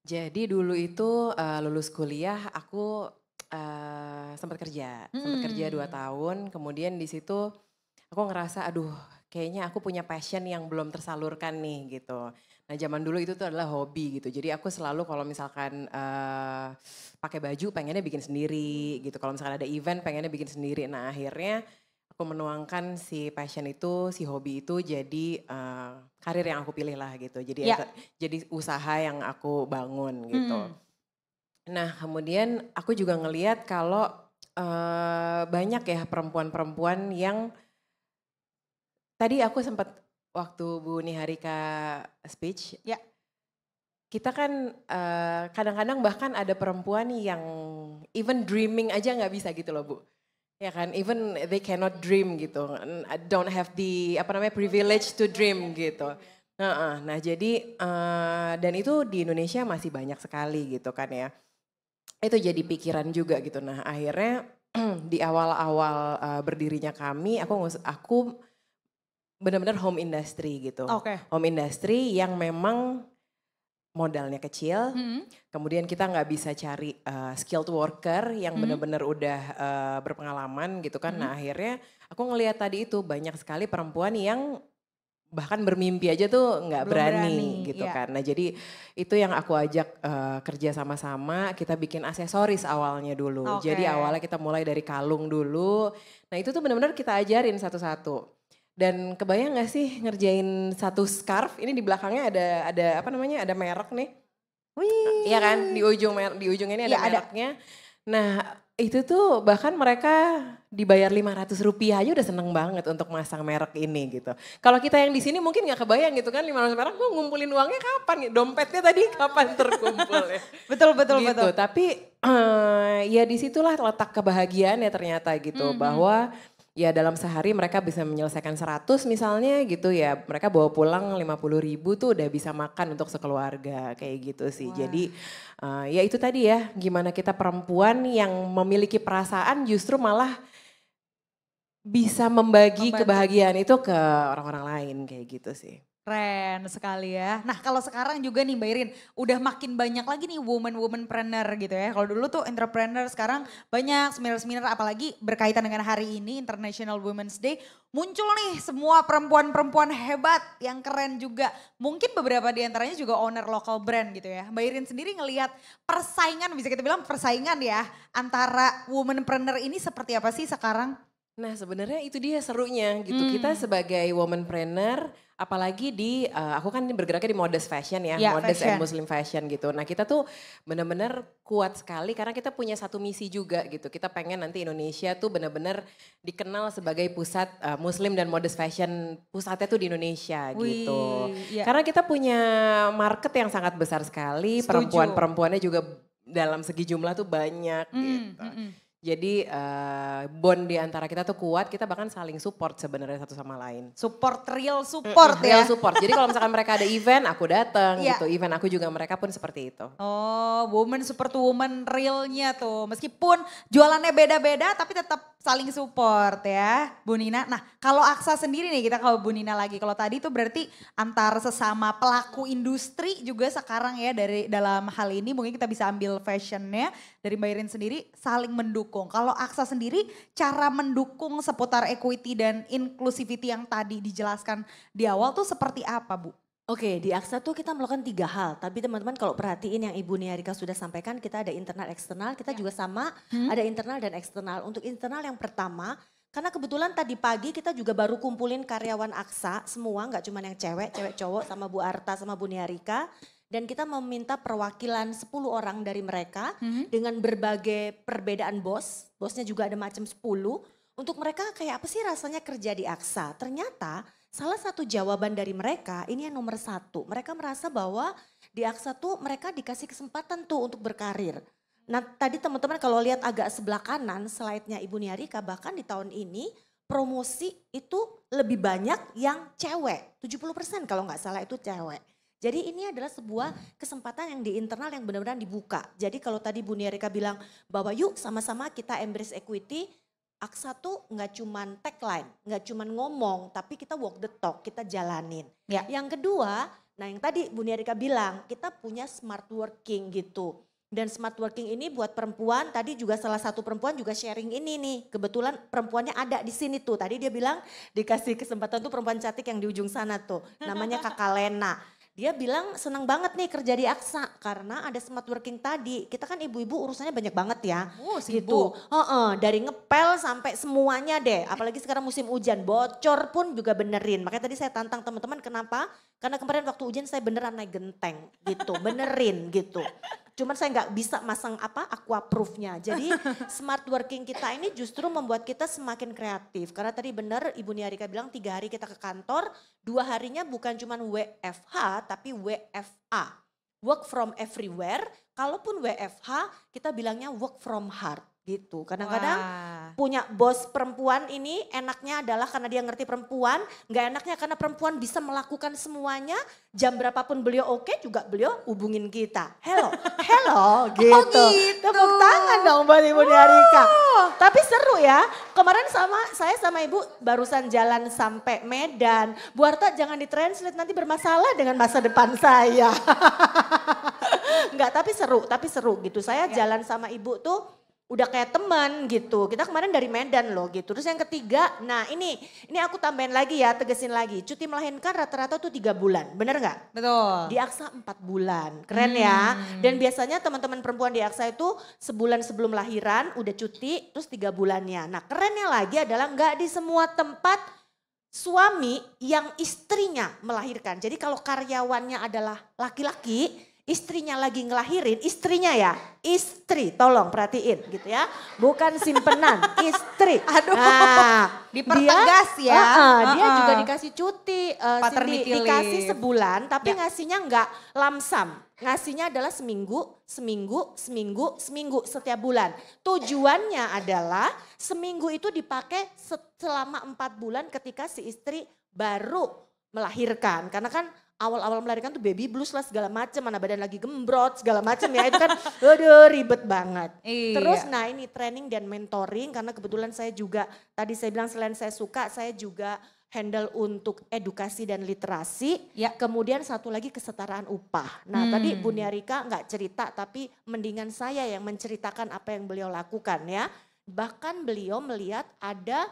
Jadi dulu itu uh, lulus kuliah aku uh, eh, sempat kerja, hmm. sempat kerja dua hmm. tahun. Kemudian di situ aku ngerasa aduh kayaknya aku punya passion yang belum tersalurkan nih gitu. Nah zaman dulu itu tuh adalah hobi gitu. Jadi aku selalu kalau misalkan uh, pakai baju pengennya bikin sendiri gitu. Kalau misalkan ada event pengennya bikin sendiri. Nah akhirnya aku menuangkan si passion itu, si hobi itu jadi uh, karir yang aku pilih lah gitu. Jadi yeah. Ya. jadi usaha yang aku bangun gitu. Mm. Nah kemudian aku juga ngeliat kalau uh, banyak ya perempuan-perempuan yang tadi aku sempat waktu Bu Niharika speech. Ya. Yeah. Kita kan eh, kadang-kadang uh, bahkan ada perempuan yang even dreaming aja nggak bisa gitu loh Bu Ya kan, even they cannot dream gitu, don't have the apa namanya privilege to dream gitu. Nah, nah jadi uh, dan itu di Indonesia masih banyak sekali gitu kan ya. Itu jadi pikiran juga gitu. Nah akhirnya (clears throat) di awal-awal uh, berdirinya kami, aku aku benar-benar home industry gitu. Okay. Home industry yang memang modalnya kecil, hmm. kemudian kita nggak bisa cari uh, skilled worker yang hmm. benar-benar udah uh, berpengalaman gitu kan. Hmm. Nah akhirnya aku ngelihat tadi itu banyak sekali perempuan yang bahkan bermimpi aja tuh nggak berani, berani gitu ya. kan. Nah jadi itu yang aku ajak uh, kerja sama-sama. Kita bikin aksesoris awalnya dulu. Okay. Jadi awalnya kita mulai dari kalung dulu. Nah itu tuh benar-benar kita ajarin satu-satu dan kebayang nggak sih ngerjain satu scarf? Ini di belakangnya ada ada apa namanya? Ada merek nih. Wih. Iya kan? Di ujung di ujung ini ada ya, mereknya. Ada. Nah, itu tuh bahkan mereka dibayar lima ratus rupiah aja udah seneng banget untuk masang merek ini gitu. Kalau kita yang di sini mungkin nggak kebayang gitu kan 500 merek gue ngumpulin uangnya kapan nih? Ya? Dompetnya tadi kapan terkumpul ya? (laughs) betul betul gitu. betul. Tapi uh, ya disitulah letak kebahagiaan ya ternyata gitu mm -hmm. bahwa ya dalam sehari mereka bisa menyelesaikan 100 misalnya gitu ya mereka bawa pulang 50 ribu tuh udah bisa makan untuk sekeluarga kayak gitu sih Wah. jadi uh, ya itu tadi ya gimana kita perempuan yang memiliki perasaan justru malah bisa membagi, membagi. kebahagiaan itu ke orang-orang lain kayak gitu sih Keren sekali ya. Nah kalau sekarang juga nih Mbak Irin, udah makin banyak lagi nih woman-woman preneur gitu ya. Kalau dulu tuh entrepreneur, sekarang banyak seminar-seminar apalagi berkaitan dengan hari ini International Women's Day. Muncul nih semua perempuan-perempuan hebat yang keren juga. Mungkin beberapa di antaranya juga owner lokal brand gitu ya. Mbak Irin sendiri ngelihat persaingan, bisa kita bilang persaingan ya, antara woman womanpreneur ini seperti apa sih sekarang? Nah sebenarnya itu dia serunya gitu. Hmm. Kita sebagai womanpreneur, apalagi di uh, aku kan bergeraknya di modest fashion ya, ya modest fashion. and muslim fashion gitu. Nah, kita tuh benar-benar kuat sekali karena kita punya satu misi juga gitu. Kita pengen nanti Indonesia tuh benar-benar dikenal sebagai pusat uh, muslim dan modest fashion pusatnya tuh di Indonesia gitu. Wih, gitu. Ya. Karena kita punya market yang sangat besar sekali, perempuan-perempuannya juga dalam segi jumlah tuh banyak mm, gitu. Mm, mm. Jadi uh, bond di antara kita tuh kuat, kita bahkan saling support sebenarnya satu sama lain. Support real support ya. Real support. Jadi kalau misalkan mereka ada event, aku datang yeah. gitu. Event aku juga mereka pun seperti itu. Oh, woman support woman realnya tuh. Meskipun jualannya beda-beda tapi tetap saling support ya, Bu Nina. Nah, kalau Aksa sendiri nih kita kalau Bu Nina lagi kalau tadi tuh berarti antar sesama pelaku industri juga sekarang ya dari dalam hal ini mungkin kita bisa ambil fashionnya dari Mbak Irin sendiri saling mendukung mendukung. Kalau Aksa sendiri cara mendukung seputar equity dan inclusivity yang tadi dijelaskan di awal tuh seperti apa Bu? Oke, di Aksa tuh kita melakukan tiga hal. Tapi teman-teman kalau perhatiin yang Ibu Niarika sudah sampaikan, kita ada internal eksternal, kita ya. juga sama hmm. ada internal dan eksternal. Untuk internal yang pertama, karena kebetulan tadi pagi kita juga baru kumpulin karyawan Aksa semua, nggak cuma yang cewek, cewek cowok sama Bu Arta sama Bu Niarika dan kita meminta perwakilan 10 orang dari mereka hmm. dengan berbagai perbedaan bos. Bosnya juga ada macam 10. Untuk mereka kayak apa sih rasanya kerja di AXA? Ternyata salah satu jawaban dari mereka ini yang nomor satu. Mereka merasa bahwa di AXA tuh mereka dikasih kesempatan tuh untuk berkarir. Nah tadi teman-teman kalau lihat agak sebelah kanan slide-nya Ibu Niarika bahkan di tahun ini promosi itu lebih banyak yang cewek. 70% kalau nggak salah itu cewek. Jadi ini adalah sebuah kesempatan yang di internal yang benar-benar dibuka. Jadi kalau tadi Bu Nierika bilang bahwa yuk sama-sama kita embrace equity, Aksa tuh nggak cuman tagline, nggak cuman ngomong, tapi kita walk the talk, kita jalanin. Ya. Yang kedua, nah yang tadi Bu Nierika bilang, kita punya smart working gitu. Dan smart working ini buat perempuan, tadi juga salah satu perempuan juga sharing ini nih. Kebetulan perempuannya ada di sini tuh. Tadi dia bilang dikasih kesempatan tuh perempuan cantik yang di ujung sana tuh. Namanya Kakak Lena. Dia bilang senang banget nih kerja di Aksa karena ada smart working tadi. Kita kan ibu-ibu urusannya banyak banget ya. Oh, sibuk. Gitu. Uh -uh, dari ngepel sampai semuanya deh. Apalagi sekarang musim hujan, bocor pun juga benerin. Makanya tadi saya tantang teman-teman kenapa? Karena kemarin waktu hujan saya beneran naik genteng gitu, benerin gitu. Cuman saya nggak bisa masang apa aqua proofnya. Jadi (laughs) smart working kita ini justru membuat kita semakin kreatif. Karena tadi benar Ibu Niarika bilang tiga hari kita ke kantor, dua harinya bukan cuman WFH tapi WFA. Work from everywhere, kalaupun WFH kita bilangnya work from heart gitu. Kadang-kadang punya bos perempuan ini enaknya adalah karena dia ngerti perempuan, nggak enaknya karena perempuan bisa melakukan semuanya, jam berapapun beliau oke juga beliau hubungin kita. Hello, (laughs) hello oh, gitu. Oh gitu. Tepuk tangan dong buat Ibu Diarika. Tapi seru ya. Kemarin sama saya sama Ibu barusan jalan sampai Medan. Bu Arta jangan ditranslate nanti bermasalah dengan masa depan saya. Enggak, (laughs) tapi seru, tapi seru gitu. Saya ya. jalan sama Ibu tuh udah kayak teman gitu. Kita kemarin dari Medan loh gitu. Terus yang ketiga, nah ini ini aku tambahin lagi ya, tegesin lagi. Cuti melahirkan rata-rata tuh tiga bulan, bener nggak? Betul. diaksa empat bulan, keren ya. hmm. ya. Dan biasanya teman-teman perempuan diaksa itu sebulan sebelum lahiran udah cuti, terus tiga bulannya. Nah kerennya lagi adalah nggak di semua tempat suami yang istrinya melahirkan. Jadi kalau karyawannya adalah laki-laki, istrinya lagi ngelahirin, istrinya ya, istri, tolong perhatiin gitu ya. Bukan simpenan, (laughs) istri. Aduh, nah, dipertegas dia, ya. Uh, uh, dia uh. Dia juga dikasih cuti, uh, Cindy, dikasih sebulan, tapi ya. ngasihnya enggak lamsam. Ngasihnya adalah seminggu, seminggu, seminggu, seminggu setiap bulan. Tujuannya adalah seminggu itu dipakai selama empat bulan ketika si istri baru melahirkan. Karena kan awal-awal melahirkan tuh baby blues lah segala macam mana badan lagi gembrot segala macam ya itu kan (laughs) aduh ribet banget. Iya. Terus nah ini training dan mentoring karena kebetulan saya juga tadi saya bilang selain saya suka saya juga handle untuk edukasi dan literasi. Ya. Kemudian satu lagi kesetaraan upah. Nah hmm. tadi Bu Rika nggak cerita tapi mendingan saya yang menceritakan apa yang beliau lakukan ya. Bahkan beliau melihat ada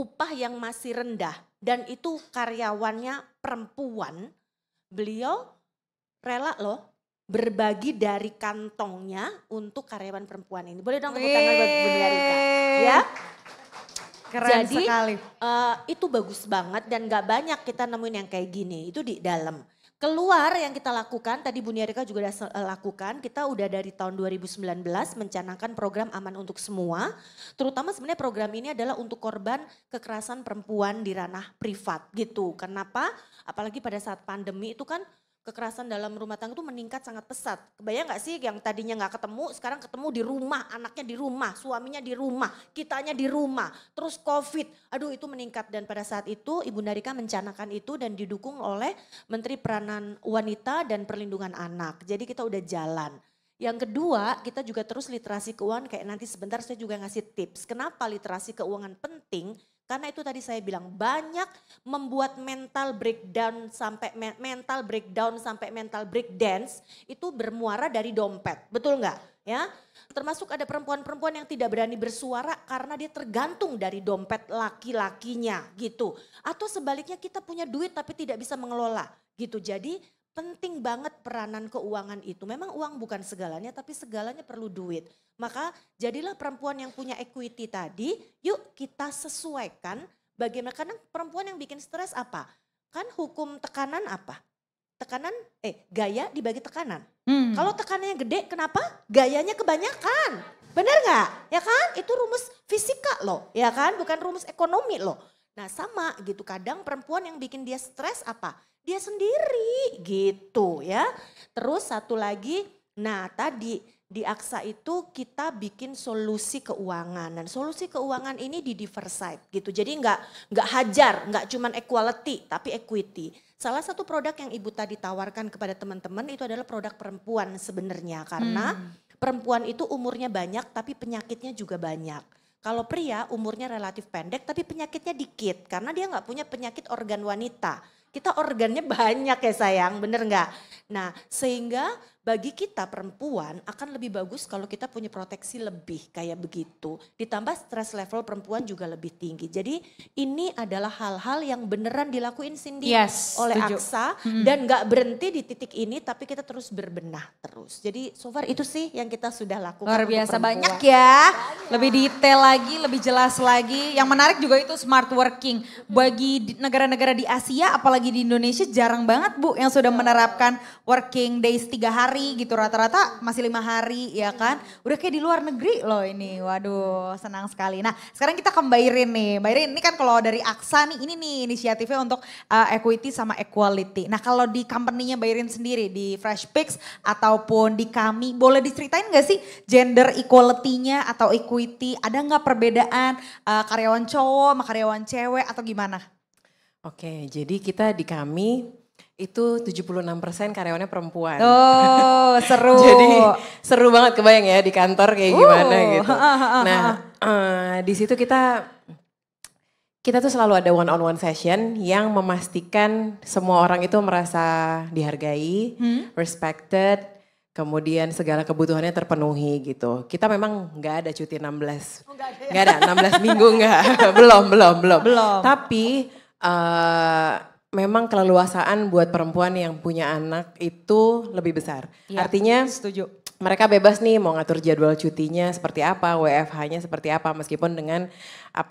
upah yang masih rendah dan itu karyawannya perempuan, beliau rela loh berbagi dari kantongnya untuk karyawan perempuan ini. Boleh dong tepuk tangan buat Bunda Ya. Keren Jadi, sekali. Uh, itu bagus banget dan gak banyak kita nemuin yang kayak gini. Itu di dalam. Keluar yang kita lakukan, tadi Bu Niarika juga sudah eh, lakukan, kita udah dari tahun 2019 mencanangkan program Aman Untuk Semua. Terutama sebenarnya program ini adalah untuk korban kekerasan perempuan di ranah privat gitu. Kenapa? Apalagi pada saat pandemi itu kan kekerasan dalam rumah tangga itu meningkat sangat pesat. Kebayang nggak sih yang tadinya nggak ketemu, sekarang ketemu di rumah, anaknya di rumah, suaminya di rumah, kitanya di rumah, terus covid. Aduh itu meningkat dan pada saat itu ibu Narika mencanakan itu dan didukung oleh Menteri Peranan Wanita dan Perlindungan Anak. Jadi kita udah jalan. Yang kedua, kita juga terus literasi keuangan kayak nanti sebentar saya juga ngasih tips. Kenapa literasi keuangan penting? Karena itu tadi saya bilang banyak membuat mental breakdown sampai mental breakdown sampai mental breakdance itu bermuara dari dompet. Betul nggak? Ya. Termasuk ada perempuan-perempuan yang tidak berani bersuara karena dia tergantung dari dompet laki-lakinya gitu. Atau sebaliknya kita punya duit tapi tidak bisa mengelola gitu. Jadi penting banget peranan keuangan itu. Memang uang bukan segalanya, tapi segalanya perlu duit. Maka jadilah perempuan yang punya equity tadi, yuk kita sesuaikan bagaimana. Karena perempuan yang bikin stres apa? Kan hukum tekanan apa? Tekanan, eh gaya dibagi tekanan. Hmm. Kalau tekanannya gede, kenapa? Gayanya kebanyakan. Bener nggak? Ya kan? Itu rumus fisika loh, ya kan? Bukan rumus ekonomi loh. Nah sama gitu, kadang perempuan yang bikin dia stres apa? dia sendiri gitu ya. Terus satu lagi, nah tadi di Aksa itu kita bikin solusi keuangan dan solusi keuangan ini di diversite gitu. Jadi nggak nggak hajar, nggak cuman equality tapi equity. Salah satu produk yang Ibu tadi tawarkan kepada teman-teman itu adalah produk perempuan sebenarnya karena hmm. perempuan itu umurnya banyak tapi penyakitnya juga banyak. Kalau pria umurnya relatif pendek tapi penyakitnya dikit karena dia nggak punya penyakit organ wanita. Kita organnya banyak ya sayang, bener nggak? Nah sehingga bagi kita perempuan akan lebih bagus kalau kita punya proteksi lebih kayak begitu. Ditambah stres level perempuan juga lebih tinggi. Jadi ini adalah hal-hal yang beneran dilakuin Cindy yes, oleh Aksa hmm. dan gak berhenti di titik ini tapi kita terus berbenah terus. Jadi so far itu sih yang kita sudah lakukan. Luar biasa banyak ya. Banyak. Lebih detail lagi, lebih jelas lagi. Yang menarik juga itu smart working. Bagi negara-negara di Asia apalagi di Indonesia jarang banget Bu yang sudah menerapkan working days tiga hari hari gitu rata-rata masih lima hari ya kan udah kayak di luar negeri loh ini waduh senang sekali nah sekarang kita ke Mbak Irin nih Mbak Irin ini kan kalau dari Aksa nih ini nih inisiatifnya untuk uh, equity sama equality nah kalau di company-nya Mbak Irin sendiri di Fresh Picks ataupun di kami boleh diceritain gak sih gender equality-nya atau equity ada nggak perbedaan uh, karyawan cowok sama karyawan cewek atau gimana? Oke, jadi kita di kami itu 76% karyawannya perempuan. Oh, (laughs) seru. Jadi seru banget kebayang ya di kantor kayak uh, gimana gitu. nah, uh, di situ kita kita tuh selalu ada one on one session yang memastikan semua orang itu merasa dihargai, hmm? respected, kemudian segala kebutuhannya terpenuhi gitu. Kita memang nggak ada cuti 16. Oh, gak ada. Ya? Gak ada 16 minggu nggak. (laughs) belum, belum, belum. Belum. Tapi uh, memang keleluasaan buat perempuan yang punya anak itu lebih besar. Ya, Artinya setuju. Mereka bebas nih mau ngatur jadwal cutinya seperti apa, WFH-nya seperti apa meskipun dengan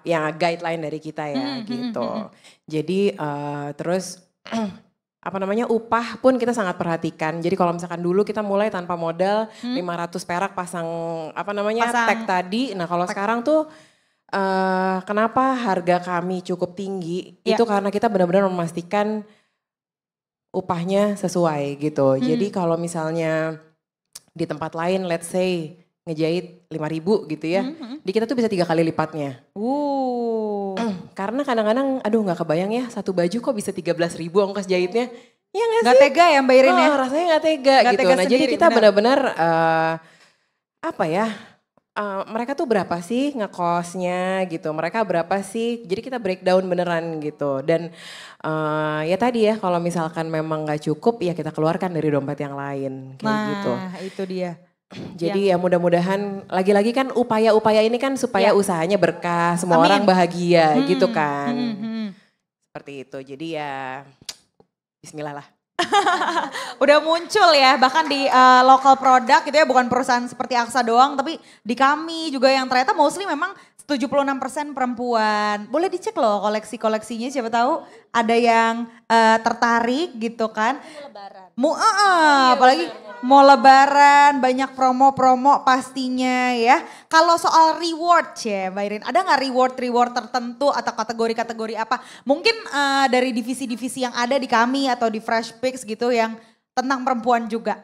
yang guideline dari kita ya hmm, hmm, hmm gitu. Hmm, hmm, Jadi uh, terus (clears throat) apa namanya upah pun kita sangat perhatikan. Jadi kalau misalkan dulu kita mulai tanpa modal hmm? 500 perak pasang apa namanya pasang tag tadi. Nah, kalau sekarang tuh uh, kenapa harga kami cukup tinggi ya. itu karena kita benar-benar memastikan upahnya sesuai gitu. Hmm. Jadi kalau misalnya di tempat lain let's say ngejahit lima ribu, gitu ya. Hmm. hmm. Di kita tuh bisa tiga kali lipatnya. Uh. Hmm, karena kadang-kadang aduh nggak kebayang ya satu baju kok bisa ribu ongkos jahitnya. Ya gak, sih? tega ya bayarin oh, ya. rasanya gak tega gak gitu. Tega nah, sendiri, jadi kita benar-benar uh, apa ya? uh, mereka tuh berapa sih ngekosnya gitu, mereka berapa sih, jadi kita breakdown beneran gitu. Dan uh, ya tadi ya kalau misalkan memang gak cukup ya kita keluarkan dari dompet yang lain kayak nah, gitu. Nah itu dia. (clears throat) Jadi ya, ya mudah-mudahan lagi-lagi kan upaya-upaya ini kan supaya ya. usahanya berkah, semua Amin. orang bahagia gitu hmm, gitu kan. Hmm, hmm. Seperti itu. Jadi ya (tsk) bismillah lah udah muncul ya bahkan di uh, local product gitu ya bukan perusahaan seperti Aksa doang tapi di kami juga yang ternyata mostly memang 76% perempuan. Boleh dicek loh koleksi-koleksinya siapa tahu ada yang uh, tertarik gitu kan. Lebaran. Mau uh, uh, apalagi mau lebaran banyak promo-promo pastinya ya. Kalau soal reward ya Mbak ada nggak reward-reward tertentu atau kategori-kategori apa? Mungkin uh, dari divisi-divisi yang ada di kami atau di Fresh Picks gitu yang tentang perempuan juga.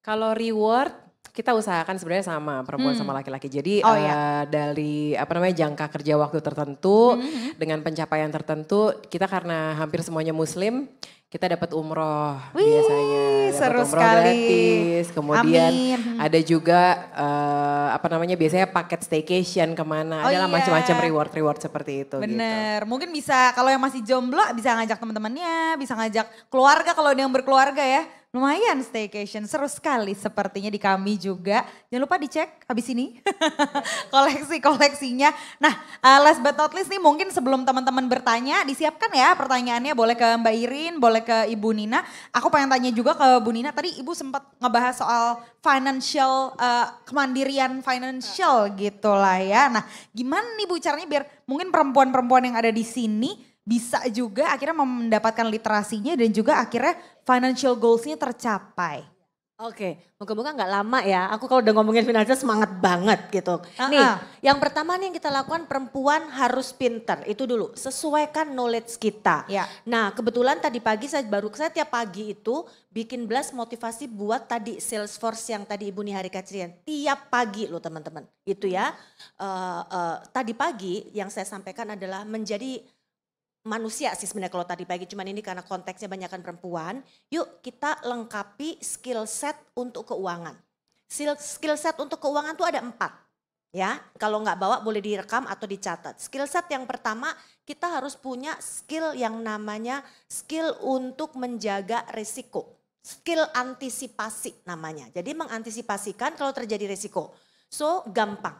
Kalau reward kita usahakan sebenarnya sama perempuan hmm. sama laki-laki. Jadi oh, iya. Eh, dari apa namanya jangka kerja waktu tertentu hmm. dengan pencapaian tertentu kita karena hampir semuanya muslim kita dapat umroh biasanya dapet seru umroh sekali gratis kemudian Amin. Hmm. ada juga uh, apa namanya biasanya paket staycation kemana oh adalah iya. macam-macam reward reward seperti itu gitu. bener gitu. mungkin bisa kalau yang masih jomblo bisa ngajak teman-temannya bisa ngajak keluarga kalau ada yang berkeluarga ya Lumayan staycation, seru sekali sepertinya di kami juga. Jangan lupa dicek habis ini (laughs) koleksi-koleksinya. Nah uh, last but not least nih mungkin sebelum teman-teman bertanya disiapkan ya pertanyaannya boleh ke Mbak Irin, boleh ke Ibu Nina. Aku pengen tanya juga ke Bu Nina, tadi Ibu sempat ngebahas soal financial, uh, kemandirian financial gitu lah ya. Nah gimana nih Bu caranya biar mungkin perempuan-perempuan yang ada di sini bisa juga akhirnya mendapatkan literasinya dan juga akhirnya financial goalsnya tercapai. Oke, moga-moga nggak lama ya. Aku kalau udah ngomongin finansial semangat banget gitu. Uh-uh. Nih, ah. yang pertama nih yang kita lakukan perempuan harus pinter. Itu dulu, sesuaikan knowledge kita. Yeah. Nah, kebetulan tadi pagi saya baru saya tiap pagi itu bikin blast motivasi buat tadi Salesforce yang tadi Ibu Nihari Kacirian. Tiap pagi loh teman-teman. Itu ya. Uh, uh, tadi pagi yang saya sampaikan adalah menjadi manusia sih sebenarnya kalau tadi pagi cuman ini karena konteksnya banyakkan perempuan yuk kita lengkapi skill set untuk keuangan skill set untuk keuangan tuh ada empat ya kalau nggak bawa boleh direkam atau dicatat skill set yang pertama kita harus punya skill yang namanya skill untuk menjaga risiko skill antisipasi namanya jadi mengantisipasikan kalau terjadi risiko so gampang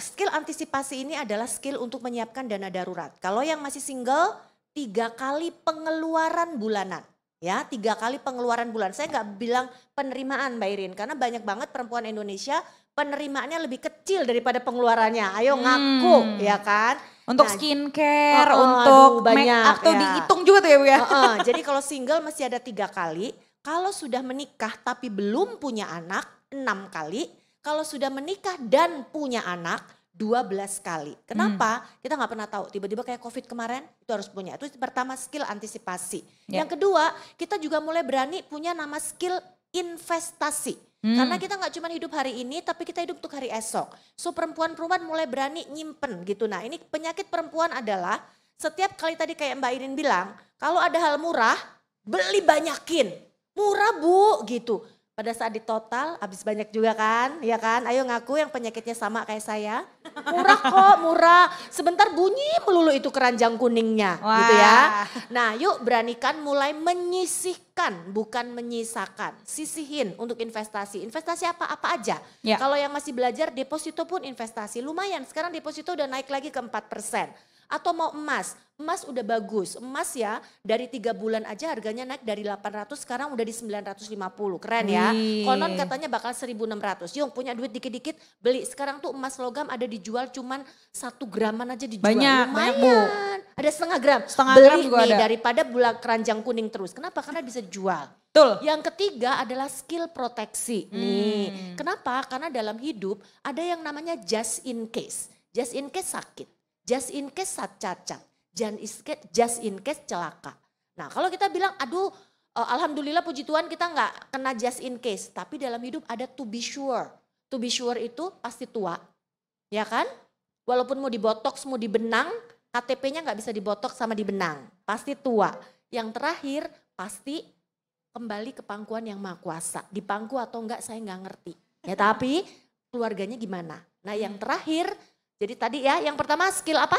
skill antisipasi ini adalah skill untuk menyiapkan dana darurat. Kalau yang masih single, tiga kali pengeluaran bulanan. Ya, tiga kali pengeluaran bulan. Saya nggak bilang penerimaan Mbak Irin, karena banyak banget perempuan Indonesia penerimaannya lebih kecil daripada pengeluarannya. Ayo hmm. ngaku, hmm. ya kan? Untuk nah, skincare, oh, oh, untuk aduh, banyak, make up tuh ya. dihitung juga tuh ya Bu ya. Oh, oh. Jadi kalau single masih ada tiga kali, kalau sudah menikah tapi belum punya anak enam kali, kalau sudah menikah dan punya anak 12 kali. Kenapa? Hmm. Kita nggak pernah tahu. Tiba-tiba kayak COVID kemarin itu harus punya. Itu pertama skill antisipasi. Yeah. Yang kedua kita juga mulai berani punya nama skill investasi. Hmm. Karena kita nggak cuma hidup hari ini, tapi kita hidup untuk hari esok. So perempuan-perempuan mulai berani nyimpen gitu. Nah ini penyakit perempuan adalah setiap kali tadi kayak Mbak Irin bilang, kalau ada hal murah, beli banyakin. Murah bu gitu. Pada saat di total, habis banyak juga kan, ya kan? Ayo ngaku yang penyakitnya sama kayak saya. Murah kok, murah. Sebentar bunyi melulu itu keranjang kuningnya, Wah. gitu ya. Nah, yuk beranikan mulai menyisihkan, bukan menyisakan. Sisihin untuk investasi. Investasi apa-apa aja. Ya. Kalau yang masih belajar, deposito pun investasi. Lumayan, sekarang deposito udah naik lagi ke empat persen atau mau emas. Emas udah bagus. Emas ya dari tiga bulan aja harganya naik dari 800 sekarang udah di 950. Keren ya. Wih. Konon katanya bakal 1600. Yung punya duit dikit-dikit beli. Sekarang tuh emas logam ada dijual cuman satu graman aja dijual. Banyak, Lumayan. banyak bu. Ada setengah gram. Setengah beli gram juga nih ada. daripada bulan keranjang kuning terus. Kenapa? Karena bisa jual Betul. Yang ketiga adalah skill proteksi. Hmm. Nih, kenapa? Karena dalam hidup ada yang namanya just in case. Just in case sakit. Just in case cacat, just in case celaka. Nah kalau kita bilang aduh eh, alhamdulillah puji Tuhan kita nggak kena just in case. Tapi dalam hidup ada to be sure. To be sure itu pasti tua. Ya kan? Walaupun mau dibotok, mau dibenang, KTP-nya nggak bisa dibotok sama dibenang. Pasti tua. Yang terakhir pasti kembali ke pangkuan yang maha kuasa. Dipangku atau enggak saya nggak ngerti. Ya tapi keluarganya gimana? Nah yang terakhir jadi tadi ya, yang pertama skill apa?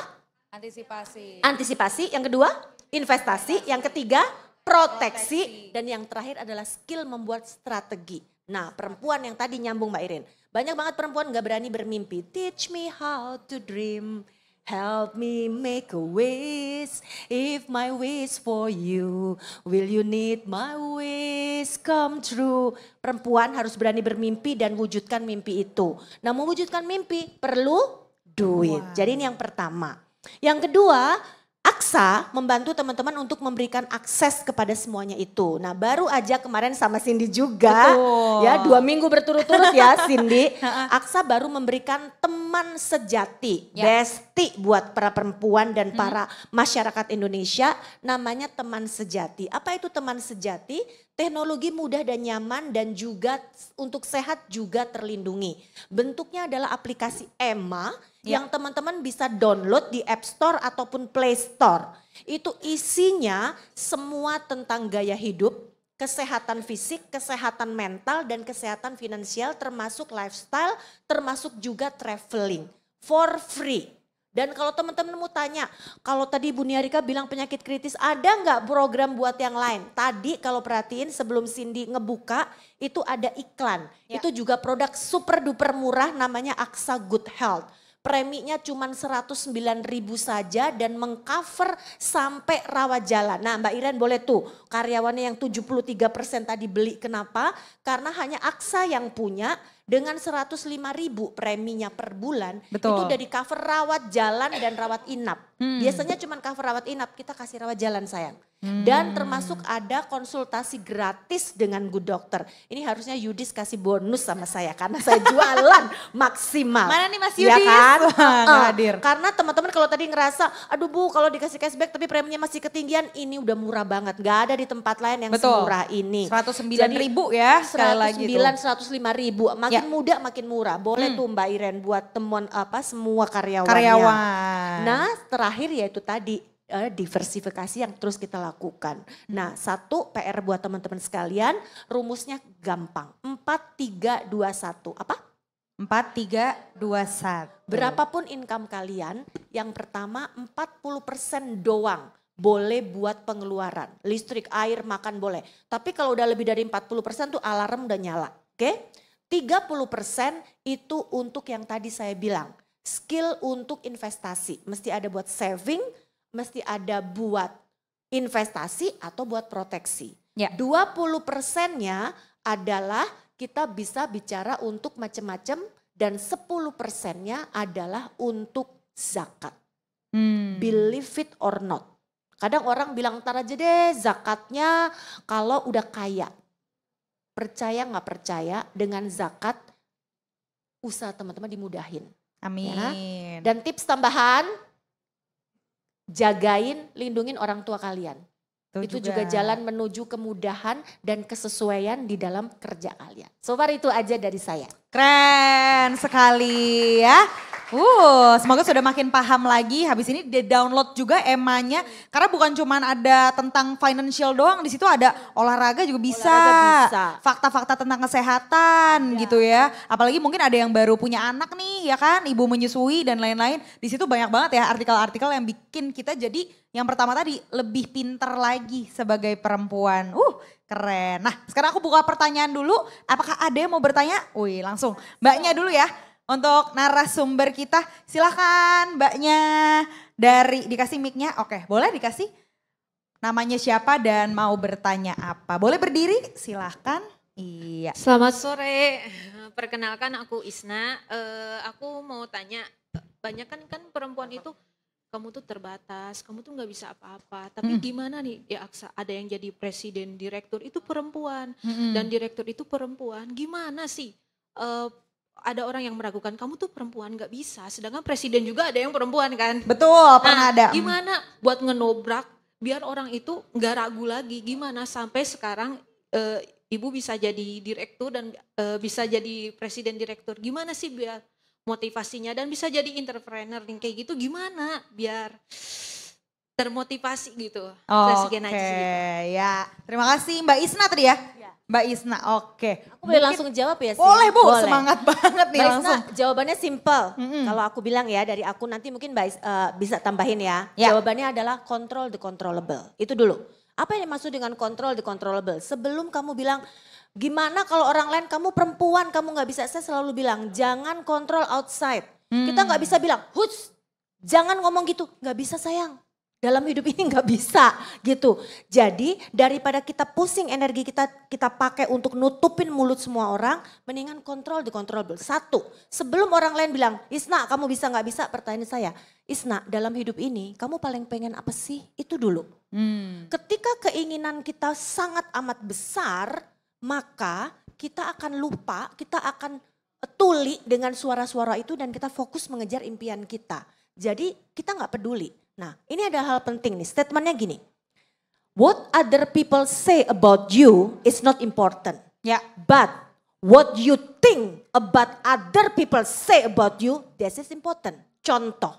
Antisipasi. Antisipasi, yang kedua investasi, yang ketiga proteksi, dan yang terakhir adalah skill membuat strategi. Nah, perempuan yang tadi nyambung Mbak Irin. Banyak banget perempuan gak berani bermimpi. Teach me how to dream. Help me make a wish. If my wish for you, will you need my wish come true? Perempuan harus berani bermimpi dan wujudkan mimpi itu. Nah, mewujudkan mimpi perlu duit. Wow. Jadi ini yang pertama. Yang kedua, Aksa membantu teman-teman untuk memberikan akses kepada semuanya itu. Nah baru aja kemarin sama Cindy juga, Betul. ya dua minggu berturut-turut ya (laughs) Cindy. Aksa baru memberikan teman sejati, ya. besti buat para perempuan dan hmm. para masyarakat Indonesia. Namanya teman sejati. Apa itu teman sejati? Teknologi mudah dan nyaman dan juga untuk sehat juga terlindungi. Bentuknya adalah aplikasi EMA yeah. yang teman-teman bisa download di App Store ataupun Play Store. Itu isinya semua tentang gaya hidup, kesehatan fisik, kesehatan mental, dan kesehatan finansial termasuk lifestyle, termasuk juga traveling for free. Dan kalau teman-teman mau tanya, kalau tadi Bu Niarika bilang penyakit kritis, ada nggak program buat yang lain? Tadi kalau perhatiin sebelum Cindy ngebuka, itu ada iklan. Ya. Itu juga produk super duper murah namanya Aksa Good Health preminya cuma 109 ribu saja dan mengcover sampai rawat jalan. Nah Mbak Iren boleh tuh karyawannya yang 73 persen tadi beli kenapa? Karena hanya Aksa yang punya dengan 105 ribu preminya per bulan Betul. itu udah di cover rawat jalan dan rawat inap. Hmm. Biasanya cuma cover rawat inap kita kasih rawat jalan sayang. Dan hmm. termasuk ada konsultasi gratis dengan Good Dokter. Ini harusnya Yudis kasih bonus sama saya karena saya jualan (laughs) maksimal. Mana nih Mas iya Yudis? Ya kan? uh, hadir. Karena teman-teman kalau tadi ngerasa, aduh Bu kalau dikasih cashback tapi preminya masih ketinggian, ini udah murah banget. Gak ada di tempat lain yang Betul. semurah ini. 109 Jadi, ribu ya sekali lagi. 109, 105 ribu. Ya. Makin ya. muda makin murah. Boleh hmm. tuh Mbak Iren buat temuan apa semua karyawannya. Karyawan. Nah terakhir yaitu tadi uh, diversifikasi yang terus kita lakukan. Hmm. Nah, satu PR buat teman-teman sekalian, rumusnya gampang. 4 3 2 1. Apa? 4 3 2 1. Berapapun income kalian, yang pertama 40% doang boleh buat pengeluaran. Listrik, air, makan boleh. Tapi kalau udah lebih dari 40% tuh alarm udah nyala. Oke? Okay? 30% itu untuk yang tadi saya bilang. Skill untuk investasi. Mesti ada buat saving, mesti ada buat investasi atau buat proteksi. Ya. 20 persennya adalah kita bisa bicara untuk macam-macam dan 10 persennya adalah untuk zakat. Hmm. Believe it or not. Kadang orang bilang ntar aja deh zakatnya kalau udah kaya. Percaya nggak percaya dengan zakat usaha teman-teman dimudahin. Ya. Amin. Ya? Dan tips tambahan jagain, lindungin orang tua kalian. Itu, itu juga. juga jalan menuju kemudahan dan kesesuaian di dalam kerja kalian. So far itu aja dari saya. Keren sekali ya. Uh, semoga sudah makin paham lagi. Habis ini di download juga emanya. Karena bukan cuma ada tentang financial doang, di situ ada olahraga juga bisa. Olahraga bisa. Fakta-fakta tentang kesehatan ya. gitu ya. Apalagi mungkin ada yang baru punya anak nih, ya kan, ibu menyusui dan lain-lain. Di situ banyak banget ya artikel-artikel yang bikin kita jadi yang pertama tadi lebih pinter lagi sebagai perempuan. Uh, keren. Nah, sekarang aku buka pertanyaan dulu. Apakah ada yang mau bertanya? Wih, langsung. Mbaknya dulu ya. Untuk narasumber kita, silahkan mbaknya dari dikasih micnya. Oke, boleh dikasih namanya siapa dan mau bertanya apa. Boleh berdiri, silahkan. Iya. Selamat sore. Perkenalkan aku Isna. Uh, aku mau tanya, banyak kan kan perempuan itu kamu tuh terbatas, kamu tuh nggak bisa apa-apa. Tapi hmm. gimana nih ya, Aksa? Ada yang jadi presiden, direktur itu perempuan hmm. dan direktur itu perempuan. Gimana sih uh, ada orang yang meragukan kamu tuh perempuan gak bisa sedangkan presiden juga ada yang perempuan kan betul pernah nah, ada gimana buat ngenobrak biar orang itu gak ragu lagi gimana sampai sekarang e, ibu bisa jadi direktur dan e, bisa jadi presiden direktur gimana sih biar motivasinya dan bisa jadi entrepreneur yang kayak gitu gimana biar termotivasi gitu. Oh, Oke, okay. ya. Terima kasih Mbak Isna tadi ya. ya. Mbak Isna, oke. Okay. Aku boleh langsung jawab ya? Sih? Boleh Bu, boleh. semangat (laughs) banget nih Mbak langsung. jawabannya simple. Mm -hmm. Kalau aku bilang ya dari aku nanti mungkin Mbak Isna, uh, eh, bisa tambahin ya. Yeah. Jawabannya adalah control the controllable. Itu dulu. Apa yang dimaksud dengan control the controllable? Sebelum kamu bilang gimana kalau orang lain kamu perempuan kamu nggak bisa, saya selalu bilang jangan kontrol outside. Mm. Kita hmm. nggak bisa bilang, huts, jangan ngomong gitu, nggak bisa sayang. Dalam hidup ini nggak bisa gitu. Jadi daripada kita pusing energi kita kita pakai untuk nutupin mulut semua orang, mendingan kontrol di kontrol. Satu, sebelum orang lain bilang, Isna kamu bisa nggak bisa, pertanyaan saya, Isna dalam hidup ini kamu paling pengen apa sih? Itu dulu. Hmm. Ketika keinginan kita sangat amat besar, maka kita akan lupa, kita akan tuli dengan suara-suara itu dan kita fokus mengejar impian kita. Jadi kita nggak peduli Nah, ini ada hal penting nih. Statementnya gini. What other people say about you is not important. Ya. But what you think about other people say about you, this is important. Contoh.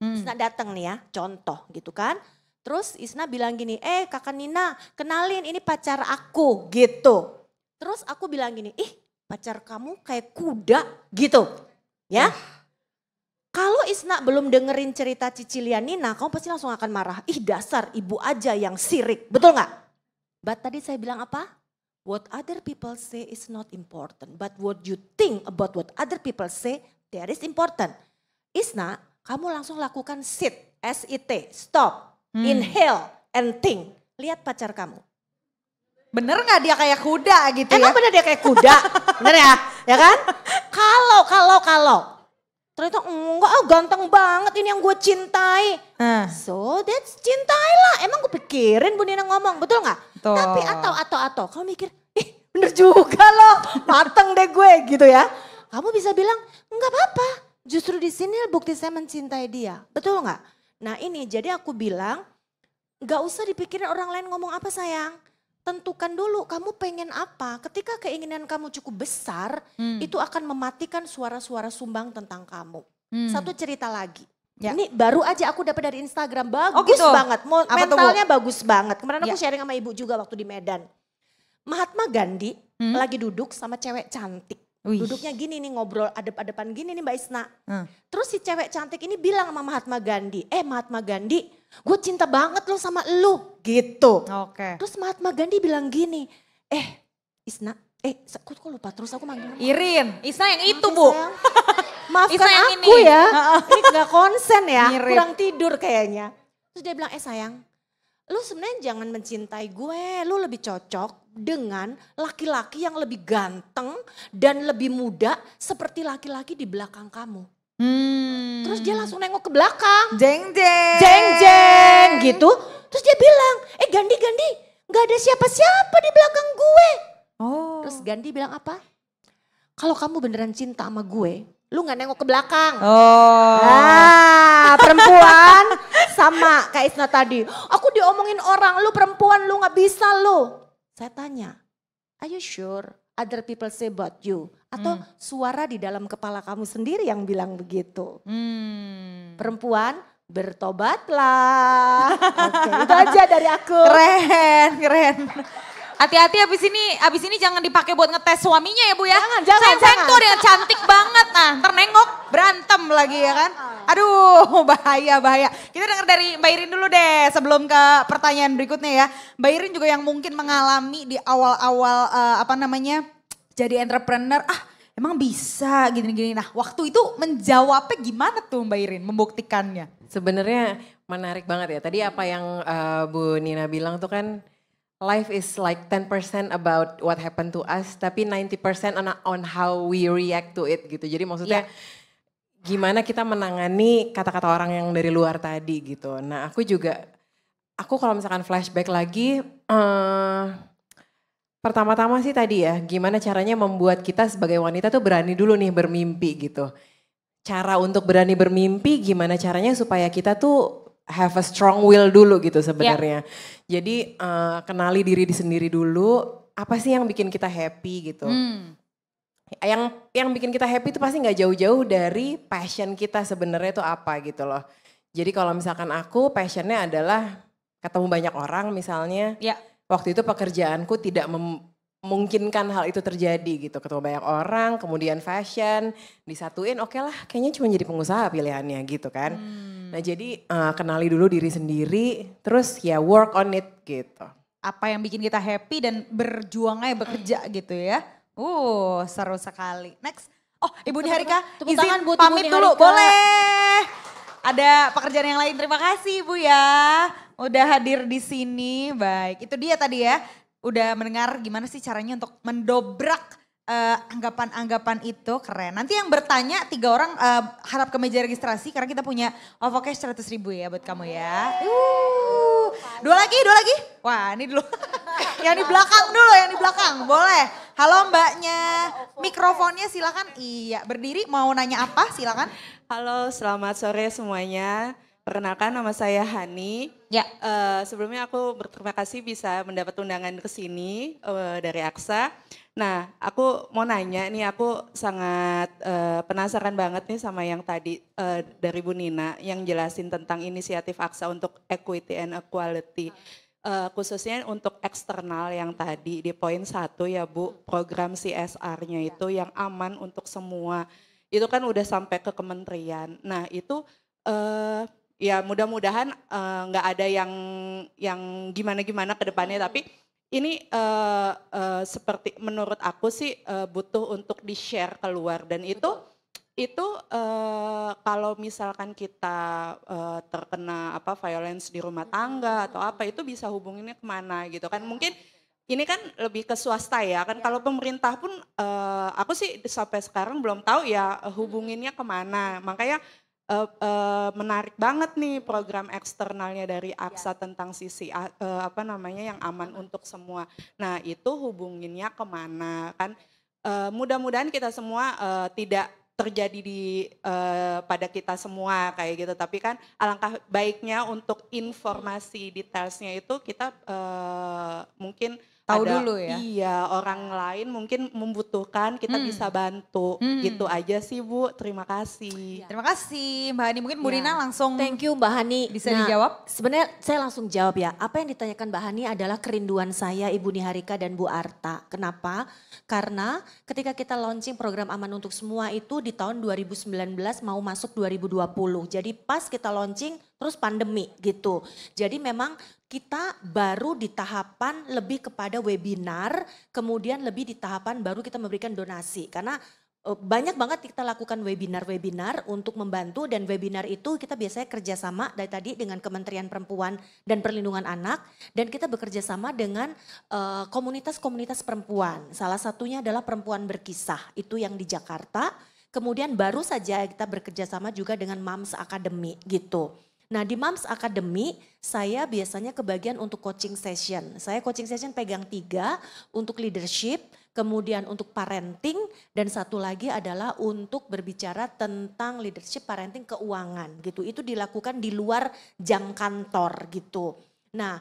Hmm. Isna datang nih ya, contoh gitu kan. Terus Isna bilang gini, eh kakak Nina kenalin ini pacar aku gitu. Terus aku bilang gini, ih pacar kamu kayak kuda gitu. Ya. Kalau Isna belum dengerin cerita Cicilia ya Nina, kamu pasti langsung akan marah. Ih dasar ibu aja yang sirik, betul nggak? But tadi saya bilang apa? What other people say is not important. But what you think about what other people say, there is important. Isna, kamu langsung lakukan sit, S-I-T, stop, hmm. inhale, and think. Lihat pacar kamu. Bener nggak dia kayak kuda gitu Emang ya? Emang bener dia kayak kuda? (laughs) bener ya? Ya kan? (laughs) kalau, kalau, kalau Ternyata enggak, oh, ganteng banget ini yang gue cintai. Uh. So that's cintailah. Emang gue pikirin Bu Nina ngomong, betul gak? Tapi atau, atau, atau. Kamu mikir, ih eh, bener juga loh, mateng deh gue gitu ya. Kamu bisa bilang, enggak apa-apa. Justru di sini bukti saya mencintai dia. Betul gak? Nah ini jadi aku bilang, Gak usah dipikirin orang lain ngomong apa sayang tentukan dulu kamu pengen apa. Ketika keinginan kamu cukup besar, hmm. itu akan mematikan suara-suara sumbang tentang kamu. Hmm. Satu cerita lagi. Ya. Ini baru aja aku dapat dari Instagram bagus oh gitu. banget, Mo apa mentalnya bagus banget. Kemarin aku ya. sharing sama ibu juga waktu di Medan. Mahatma Gandhi hmm. lagi duduk sama cewek cantik. Wih. Duduknya gini nih ngobrol adep-adepan gini nih Mbak Isna. Hmm. Terus si cewek cantik ini bilang sama Mahatma Gandhi, eh Mahatma Gandhi gue cinta banget lo sama lo gitu. Oke. Okay. Terus Mahatma Gandhi bilang gini, eh Isna, eh aku kok lupa terus aku manggil. Irin, Isna yang itu Bu. Ya Maafkan Isna yang aku ini. ya, (laughs) ini gak konsen ya, Mirip. kurang tidur kayaknya. Terus dia bilang, eh sayang, lu sebenarnya jangan mencintai gue, lu lebih cocok dengan laki-laki yang lebih ganteng dan lebih muda seperti laki-laki di belakang kamu. Hmm. Terus dia langsung nengok ke belakang. Jeng jeng. Jeng jeng gitu. Terus dia bilang, eh Gandhi Gandhi gak ada siapa-siapa di belakang gue. Oh. Terus Gandhi bilang apa? Kalau kamu beneran cinta sama gue, lu gak nengok ke belakang. Oh. Nah, perempuan (laughs) sama kayak Isna tadi. Aku diomongin orang, lu perempuan lu gak bisa lu. Saya tanya, are you sure other people say about you? Atau hmm. suara di dalam kepala kamu sendiri yang bilang begitu? Hmm. Perempuan, bertobatlah. (laughs) Oke, itu aja dari aku. Keren, keren. Hati-hati abis ini, abis ini jangan dipakai buat ngetes suaminya ya Bu ya. Jangan, jangan. Saya jangan. tuh ya, cantik banget nah, ternengok berantem lagi ya kan. Ah. Aduh, (laughs) bahaya, bahaya. Kita dengar dari Mbak Irin dulu deh sebelum ke pertanyaan berikutnya ya. Mbak Irin juga yang mungkin mengalami di awal-awal uh, apa namanya jadi entrepreneur, ah emang bisa gini-gini. Nah waktu itu menjawabnya gimana tuh Mbak Irin membuktikannya? Sebenarnya menarik banget ya. Tadi apa yang uh, Bu Nina bilang tuh kan life is like 10% about what happened to us, tapi 90% on, on how we react to it gitu. Jadi maksudnya yeah. gimana kita menangani kata-kata orang yang dari luar tadi gitu. Nah aku juga, aku kalau misalkan flashback lagi, uh, pertama-tama sih tadi ya, gimana caranya membuat kita sebagai wanita tuh berani dulu nih bermimpi gitu. Cara untuk berani bermimpi gimana caranya supaya kita tuh have a strong will dulu gitu ya. sebenarnya. Yeah. Jadi uh, kenali diri di sendiri dulu. Apa sih yang bikin kita happy gitu? Hmm. Yang yang bikin kita happy itu pasti nggak jauh-jauh dari passion kita sebenarnya itu apa gitu loh. Jadi kalau misalkan aku passionnya adalah ketemu banyak orang misalnya. Yeah. Waktu itu pekerjaanku tidak mem, memungkinkan hal itu terjadi gitu ketua banyak orang kemudian fashion disatuin oke okay lah kayaknya cuma jadi pengusaha pilihannya gitu kan hmm. nah jadi uh, kenali dulu diri sendiri terus ya work on it gitu apa yang bikin kita happy dan berjuang aja bekerja gitu ya uh seru sekali next oh ibu Niharika Tepuk izin buat pamit Ibu dulu boleh ada pekerjaan yang lain terima kasih ibu ya udah hadir di sini baik itu dia tadi ya udah mendengar gimana sih caranya untuk mendobrak eh, anggapan-anggapan uh, itu keren. Nanti yang bertanya tiga orang uh, harap ke meja registrasi karena kita punya OVO Cash 100 ribu ya buat kamu ya. Uh, dua lagi, dua lagi. Wah ini dulu. (laughs) yang di belakang dulu, yang di belakang. Boleh. Halo mbaknya, mikrofonnya silakan. Iya, berdiri mau nanya apa silakan. Halo, selamat sore semuanya. Perkenalkan nama saya Hani. Ya. Uh, sebelumnya aku berterima kasih bisa mendapat undangan ke sini uh, dari Aksa. Nah, aku mau nanya nih aku sangat uh, penasaran banget nih sama yang tadi uh, dari Bu Nina yang jelasin tentang inisiatif Aksa untuk equity and equality. Uh, khususnya untuk eksternal yang tadi di poin satu ya Bu, program CSR-nya ya. itu yang aman untuk semua. Itu kan udah sampai ke kementerian. Nah, itu uh, ya mudah-mudahan eh, nggak uh, ada yang yang gimana-gimana ke depannya hmm. tapi ini uh, uh, seperti menurut aku sih uh, butuh untuk di share keluar dan itu itu uh, kalau misalkan kita uh, terkena apa violence di rumah hmm. tangga atau apa itu bisa hubunginnya kemana gitu kan ya. mungkin ini kan lebih ke swasta ya kan ya. kalau pemerintah pun uh, aku sih sampai sekarang belum tahu ya hubunginnya kemana makanya uh, uh, menarik banget nih program eksternalnya dari AXA yeah. tentang sisi uh, apa namanya yang aman untuk semua. Nah itu hubunginnya kemana kan? Uh, Mudah-mudahan kita semua uh, tidak terjadi di uh, pada kita semua kayak gitu. Tapi kan alangkah baiknya untuk informasi detailsnya itu kita uh, mungkin tahu ada, dulu ya. Iya, orang lain mungkin membutuhkan, kita hmm. bisa bantu. Hmm. Gitu aja sih Bu, terima kasih. Ya. Terima kasih Mbak Hani, mungkin Bu ya. langsung. Thank you Mbak Hani. Bisa nah, dijawab? Sebenarnya saya langsung jawab ya, apa yang ditanyakan Mbak Hani adalah kerinduan saya Ibu Niharika dan Bu Arta. Kenapa? Karena ketika kita launching program Aman Untuk Semua itu di tahun 2019 mau masuk 2020. Jadi pas kita launching terus pandemi gitu. Jadi memang kita baru di tahapan lebih kepada webinar, kemudian lebih di tahapan baru kita memberikan donasi. Karena eh, banyak banget kita lakukan webinar-webinar untuk membantu dan webinar itu kita biasanya kerjasama dari tadi dengan Kementerian Perempuan dan Perlindungan Anak dan kita bekerja sama dengan eh, komunitas-komunitas perempuan. Salah satunya adalah Perempuan Berkisah itu yang di Jakarta. Kemudian baru saja kita bekerja sama juga dengan Moms Academy gitu. Nah di Moms Academy saya biasanya kebagian untuk coaching session. Saya coaching session pegang tiga untuk leadership, kemudian untuk parenting, dan satu lagi adalah untuk berbicara tentang leadership parenting keuangan gitu. Itu dilakukan di luar jam kantor gitu. Nah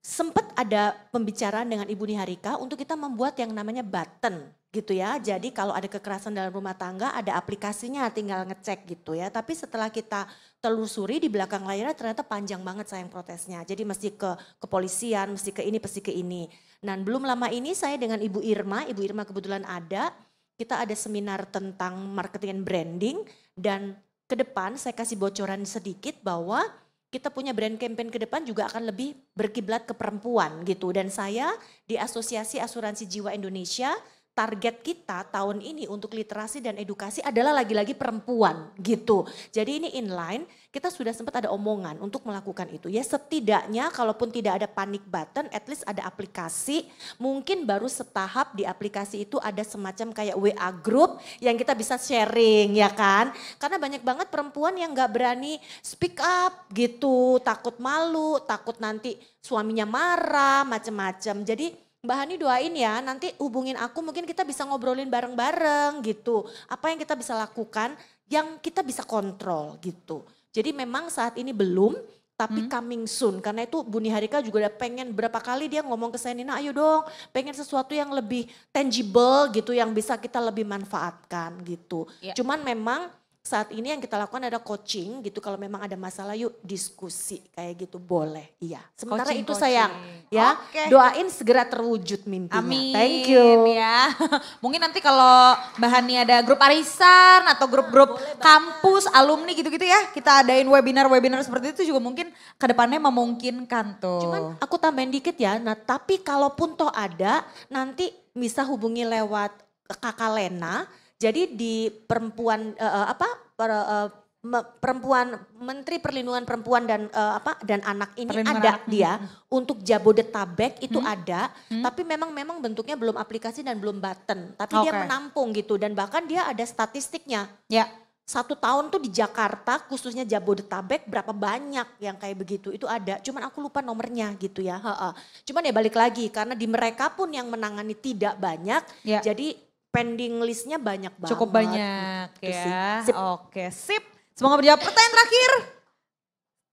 sempat ada pembicaraan dengan Ibu Niharika untuk kita membuat yang namanya button gitu ya. Jadi kalau ada kekerasan dalam rumah tangga ada aplikasinya tinggal ngecek gitu ya. Tapi setelah kita telusuri di belakang layar ternyata panjang banget sayang protesnya. Jadi mesti ke kepolisian, mesti ke ini, mesti ke ini. nah belum lama ini saya dengan Ibu Irma, Ibu Irma kebetulan ada, kita ada seminar tentang marketing and branding dan ke depan saya kasih bocoran sedikit bahwa kita punya brand campaign ke depan juga akan lebih berkiblat ke perempuan gitu dan saya di Asosiasi Asuransi Jiwa Indonesia target kita tahun ini untuk literasi dan edukasi adalah lagi-lagi perempuan gitu. Jadi ini inline, kita sudah sempat ada omongan untuk melakukan itu. Ya setidaknya kalaupun tidak ada panic button, at least ada aplikasi. Mungkin baru setahap di aplikasi itu ada semacam kayak WA group yang kita bisa sharing ya kan. Karena banyak banget perempuan yang gak berani speak up gitu, takut malu, takut nanti suaminya marah, macem-macem. Jadi Mbak Hani doain ya, nanti hubungin aku mungkin kita bisa ngobrolin bareng-bareng gitu. Apa yang kita bisa lakukan yang kita bisa kontrol gitu. Jadi memang saat ini belum, tapi hmm. coming soon. Karena itu Buni Harika juga udah pengen berapa kali dia ngomong ke saya Nina, ayo dong pengen sesuatu yang lebih tangible gitu, yang bisa kita lebih manfaatkan gitu. Yeah. Cuman memang saat ini yang kita lakukan ada coaching gitu kalau memang ada masalah yuk diskusi kayak gitu boleh iya sementara coaching, itu coaching. sayang ya okay. doain segera terwujud mimpinya Amin, thank you ya (laughs) mungkin nanti kalau bahannya ada grup arisan atau grup-grup nah, kampus alumni gitu-gitu ya kita adain webinar-webinar seperti itu juga mungkin kedepannya memungkinkan tuh cuman aku tambahin dikit ya nah tapi kalaupun toh ada nanti bisa hubungi lewat kakak Lena jadi di perempuan uh, apa per, uh, perempuan Menteri Perlindungan Perempuan dan uh, apa dan anak ini Perlindungan ada anak. dia hmm, hmm. untuk Jabodetabek itu hmm. ada hmm. tapi memang memang bentuknya belum aplikasi dan belum button tapi okay. dia menampung gitu dan bahkan dia ada statistiknya. Ya. satu tahun tuh di Jakarta khususnya Jabodetabek berapa banyak yang kayak begitu itu ada cuman aku lupa nomornya gitu ya Ha -ha. cuman ya balik lagi karena di mereka pun yang menangani tidak banyak ya. jadi pending listnya banyak banget. Cukup banyak gitu ya. Sih. Sip. Oke sip. Semoga berjawab. Pertanyaan terakhir.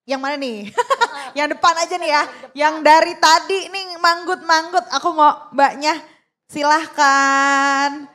Yang mana nih? (laughs) yang depan aja nih ya. Yang dari tadi nih manggut-manggut. Aku mau mbaknya silahkan.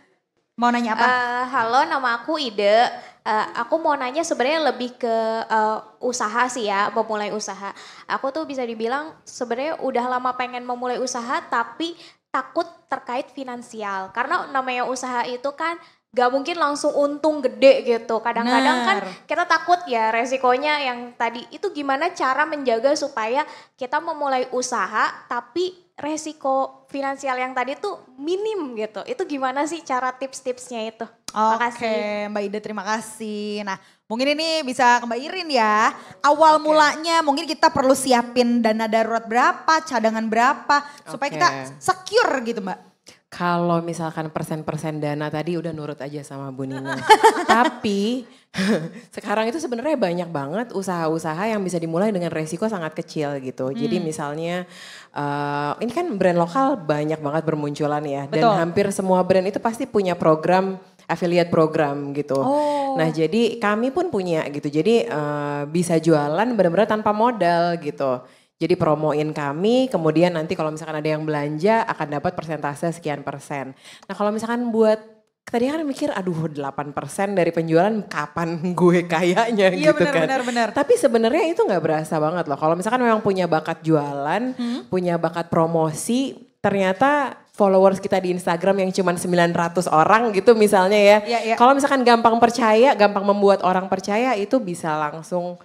Mau nanya apa? Uh, halo, nama aku Ide. Uh, aku mau nanya sebenarnya lebih ke uh, usaha sih ya, memulai usaha. Aku tuh bisa dibilang sebenarnya udah lama pengen memulai usaha, tapi takut terkait finansial karena namanya usaha itu kan gak mungkin langsung untung gede gitu. Kadang-kadang kan kita takut ya resikonya yang tadi itu gimana cara menjaga supaya kita memulai usaha tapi resiko finansial yang tadi tuh minim gitu. Itu gimana sih cara tips-tipsnya itu? Oke, okay, Mbak Ida terima kasih. Nah, Mungkin ini bisa kembaliin ya. Awal okay. mulanya mungkin kita perlu siapin dana darurat berapa, cadangan berapa supaya kita secure gitu Mbak. Kalau misalkan persen-persen dana tadi udah nurut aja sama Bu Nina. (laughs) Tapi (laughs) sekarang itu sebenarnya banyak banget usaha-usaha yang bisa dimulai dengan resiko sangat kecil gitu. Hmm. Jadi misalnya uh, ini kan brand lokal banyak banget bermunculan ya. Betul. Dan hampir semua brand itu pasti punya program affiliate program gitu. Oh. Nah jadi kami pun punya gitu. Jadi uh, bisa jualan benar-benar tanpa modal gitu. Jadi promoin kami, kemudian nanti kalau misalkan ada yang belanja akan dapat persentase sekian persen. Nah kalau misalkan buat tadi kan mikir aduh 8% dari penjualan kapan (laughs) gue kayaknya iya, gitu bener, kan. benar-benar. Tapi sebenarnya itu nggak berasa banget loh. Kalau misalkan memang punya bakat jualan, hmm? punya bakat promosi, ternyata followers kita di Instagram yang cuma 900 orang gitu misalnya ya. ya, ya. Kalau misalkan gampang percaya, gampang membuat orang percaya itu bisa langsung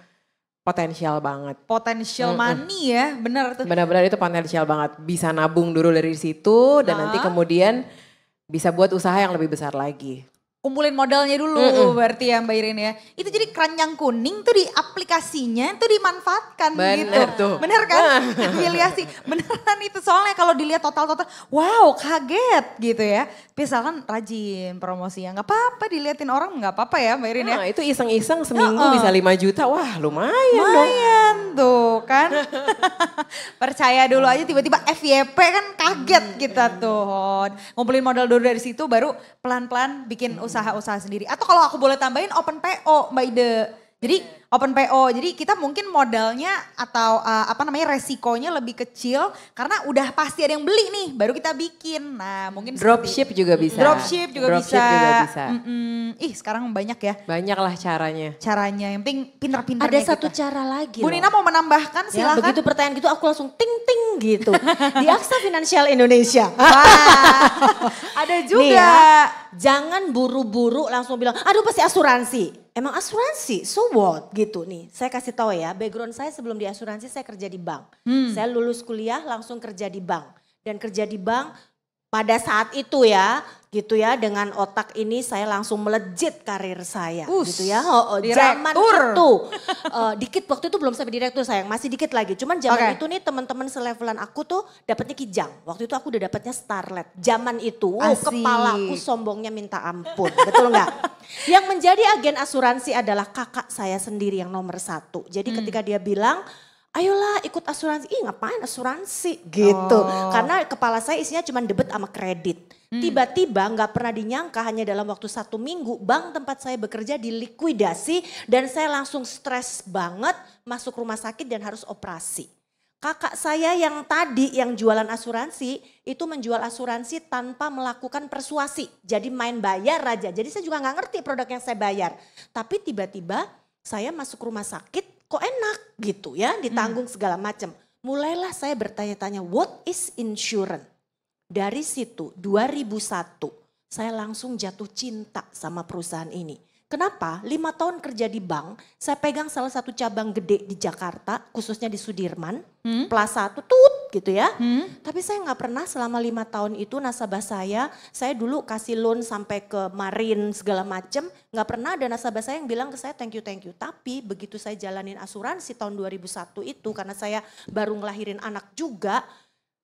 potensial banget. Potensial mm -mm. money ya, benar tuh. Benar-benar itu potensial banget. Bisa nabung dulu dari situ dan nanti kemudian bisa buat usaha yang lebih besar lagi kumpulin modalnya dulu mm hmm berarti ya Mbak Irin ya. Itu jadi keranjang kuning tuh di aplikasinya itu dimanfaatkan Bener gitu. Tuh. Bener kan? Afiliasi. Ah. (laughs) Beneran itu soalnya kalau dilihat total-total wow kaget gitu ya. Misalkan rajin promosi ya nggak apa-apa diliatin orang nggak apa-apa ya Mbak Irin ya. Ah, itu iseng-iseng seminggu uh -uh. bisa 5 juta. Wah lumayan, lumayan dong. Lumayan tuh kan. (laughs) Percaya dulu aja tiba-tiba FYP kan kaget kita tuh. Ngumpulin modal dulu dari situ baru pelan-pelan bikin usaha-usaha sendiri. Atau kalau aku boleh tambahin open PO Mbak Ide. Jadi open PO. Jadi kita mungkin modalnya atau uh, apa namanya resikonya lebih kecil karena udah pasti ada yang beli nih, baru kita bikin. Nah, mungkin dropship juga bisa. Dropship juga dropship bisa. juga bisa. Mm -mm. Ih, sekarang banyak ya. Banyak lah caranya. Caranya yang penting pinter-pinter. Ada satu kita. Gitu. cara lagi. Bu Nina mau menambahkan silahkan Ya, begitu pertanyaan gitu aku langsung ting ting gitu. Di Aksa Finansial Indonesia. Wah. (laughs) ada juga. Nih ya, Jangan buru-buru langsung bilang, aduh pasti asuransi. Emang asuransi, so what gitu nih. Saya kasih tahu ya, background saya sebelum di asuransi saya kerja di bank. Hmm. Saya lulus kuliah langsung kerja di bank. Dan kerja di bank pada saat itu ya, gitu ya dengan otak ini saya langsung melejit karir saya Ush, gitu ya oh, oh, zaman itu uh, dikit waktu itu belum sampai direktur sayang masih dikit lagi cuman zaman okay. itu nih teman-teman selevelan aku tuh dapatnya kijang waktu itu aku udah dapatnya starlet zaman itu uh, kepala aku sombongnya minta ampun (laughs) betul nggak yang menjadi agen asuransi adalah kakak saya sendiri yang nomor satu jadi hmm. ketika dia bilang ayolah ikut asuransi. Ih ngapain asuransi gitu. Oh. Karena kepala saya isinya cuma debit sama kredit. tiba hmm. Tiba-tiba nggak pernah dinyangka hanya dalam waktu satu minggu bank tempat saya bekerja dilikuidasi dan saya langsung stres banget masuk rumah sakit dan harus operasi. Kakak saya yang tadi yang jualan asuransi itu menjual asuransi tanpa melakukan persuasi. Jadi main bayar aja. Jadi saya juga nggak ngerti produk yang saya bayar. Tapi tiba-tiba saya masuk rumah sakit kok enak gitu ya ditanggung hmm. segala macam. Mulailah saya bertanya-tanya what is insurance? Dari situ 2001 saya langsung jatuh cinta sama perusahaan ini. Kenapa? Lima tahun kerja di bank, saya pegang salah satu cabang gede di Jakarta, khususnya di Sudirman, hmm? Plaza tutut gitu ya. Hmm? Tapi saya nggak pernah selama lima tahun itu nasabah saya, saya dulu kasih loan sampai ke Marin segala macem, nggak pernah ada nasabah saya yang bilang ke saya thank you thank you. Tapi begitu saya jalanin asuransi tahun 2001 itu, karena saya baru ngelahirin anak juga,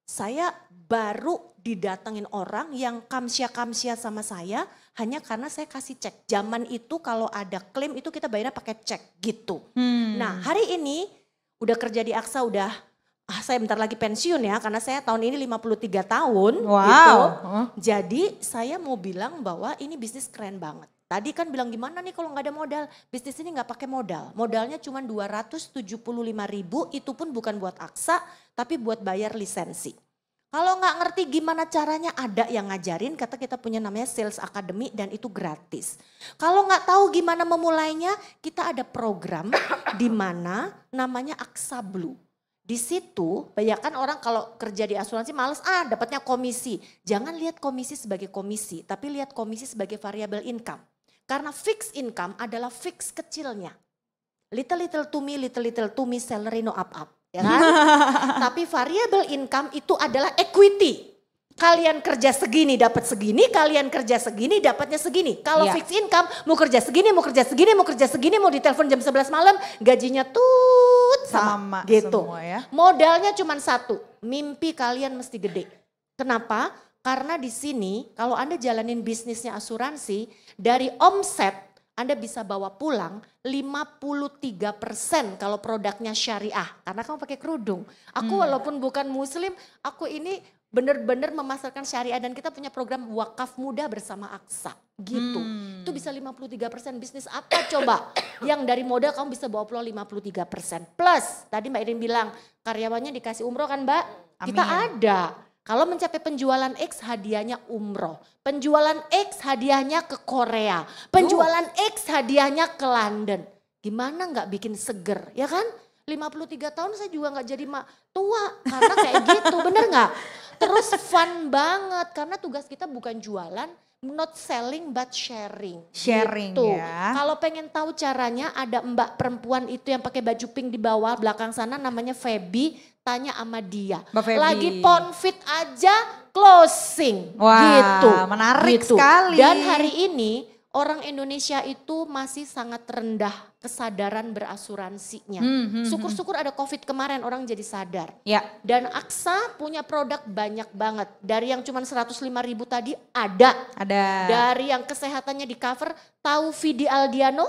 saya baru didatengin orang yang kamsia-kamsia sama saya, hanya karena saya kasih cek. Zaman itu kalau ada klaim itu kita bayarnya pakai cek gitu. Hmm. Nah hari ini udah kerja di AXA udah ah saya bentar lagi pensiun ya karena saya tahun ini 53 tahun gitu. wow. gitu. Jadi saya mau bilang bahwa ini bisnis keren banget. Tadi kan bilang gimana nih kalau nggak ada modal? Bisnis ini nggak pakai modal. Modalnya cuma 275 ribu itu pun bukan buat AXA tapi buat bayar lisensi. Kalau nggak ngerti gimana caranya ada yang ngajarin, kata kita punya namanya Sales Academy dan itu gratis. Kalau nggak tahu gimana memulainya, kita ada program (coughs) di mana namanya Aksa Blue. Di situ, bayangkan orang kalau kerja di asuransi males, ah dapatnya komisi. Jangan lihat komisi sebagai komisi, tapi lihat komisi sebagai variabel income. Karena fixed income adalah fix kecilnya. Little little to me, little little to me, salary no up up ya kan? (laughs) Tapi variable income itu adalah equity. Kalian kerja segini dapat segini, kalian kerja segini dapatnya segini. Kalau yeah. fixed income mau kerja segini, mau kerja segini, mau kerja segini, mau ditelepon jam 11 malam, gajinya tut sama, sama gitu. Semua ya. Modalnya cuma satu, mimpi kalian mesti gede. Kenapa? Karena di sini kalau Anda jalanin bisnisnya asuransi, dari omset anda bisa bawa pulang 53 persen kalau produknya syariah. Karena kamu pakai kerudung. Aku hmm. walaupun bukan muslim, aku ini benar-benar memasarkan syariah dan kita punya program wakaf muda bersama Aksa gitu. Hmm. Itu bisa 53% persen. bisnis apa coba? (coughs) yang dari modal kamu bisa bawa pulang 53%. persen Plus tadi Mbak Irin bilang karyawannya dikasih umroh kan Mbak? Amin. Kita ada. Kalau mencapai penjualan X hadiahnya umroh, penjualan X hadiahnya ke Korea, penjualan uh. X hadiahnya ke London. Gimana nggak bikin seger, ya kan? 53 tahun saya juga nggak jadi mak tua karena kayak gitu, bener nggak? Terus fun banget karena tugas kita bukan jualan, not selling but sharing. Sharing gitu. ya. Kalau pengen tahu caranya ada mbak perempuan itu yang pakai baju pink di bawah belakang sana namanya Feby, tanya sama dia. Mbak Feby. Lagi ponfit aja closing. Wah, gitu. menarik gitu. sekali. Dan hari ini orang Indonesia itu masih sangat rendah kesadaran berasuransinya. Hmm, hmm, hmm. Syukur-syukur ada COVID kemarin orang jadi sadar. Ya. Dan Aksa punya produk banyak banget. Dari yang cuma 105 ribu tadi ada. Ada. Dari yang kesehatannya di cover, tahu Vidi Aldiano?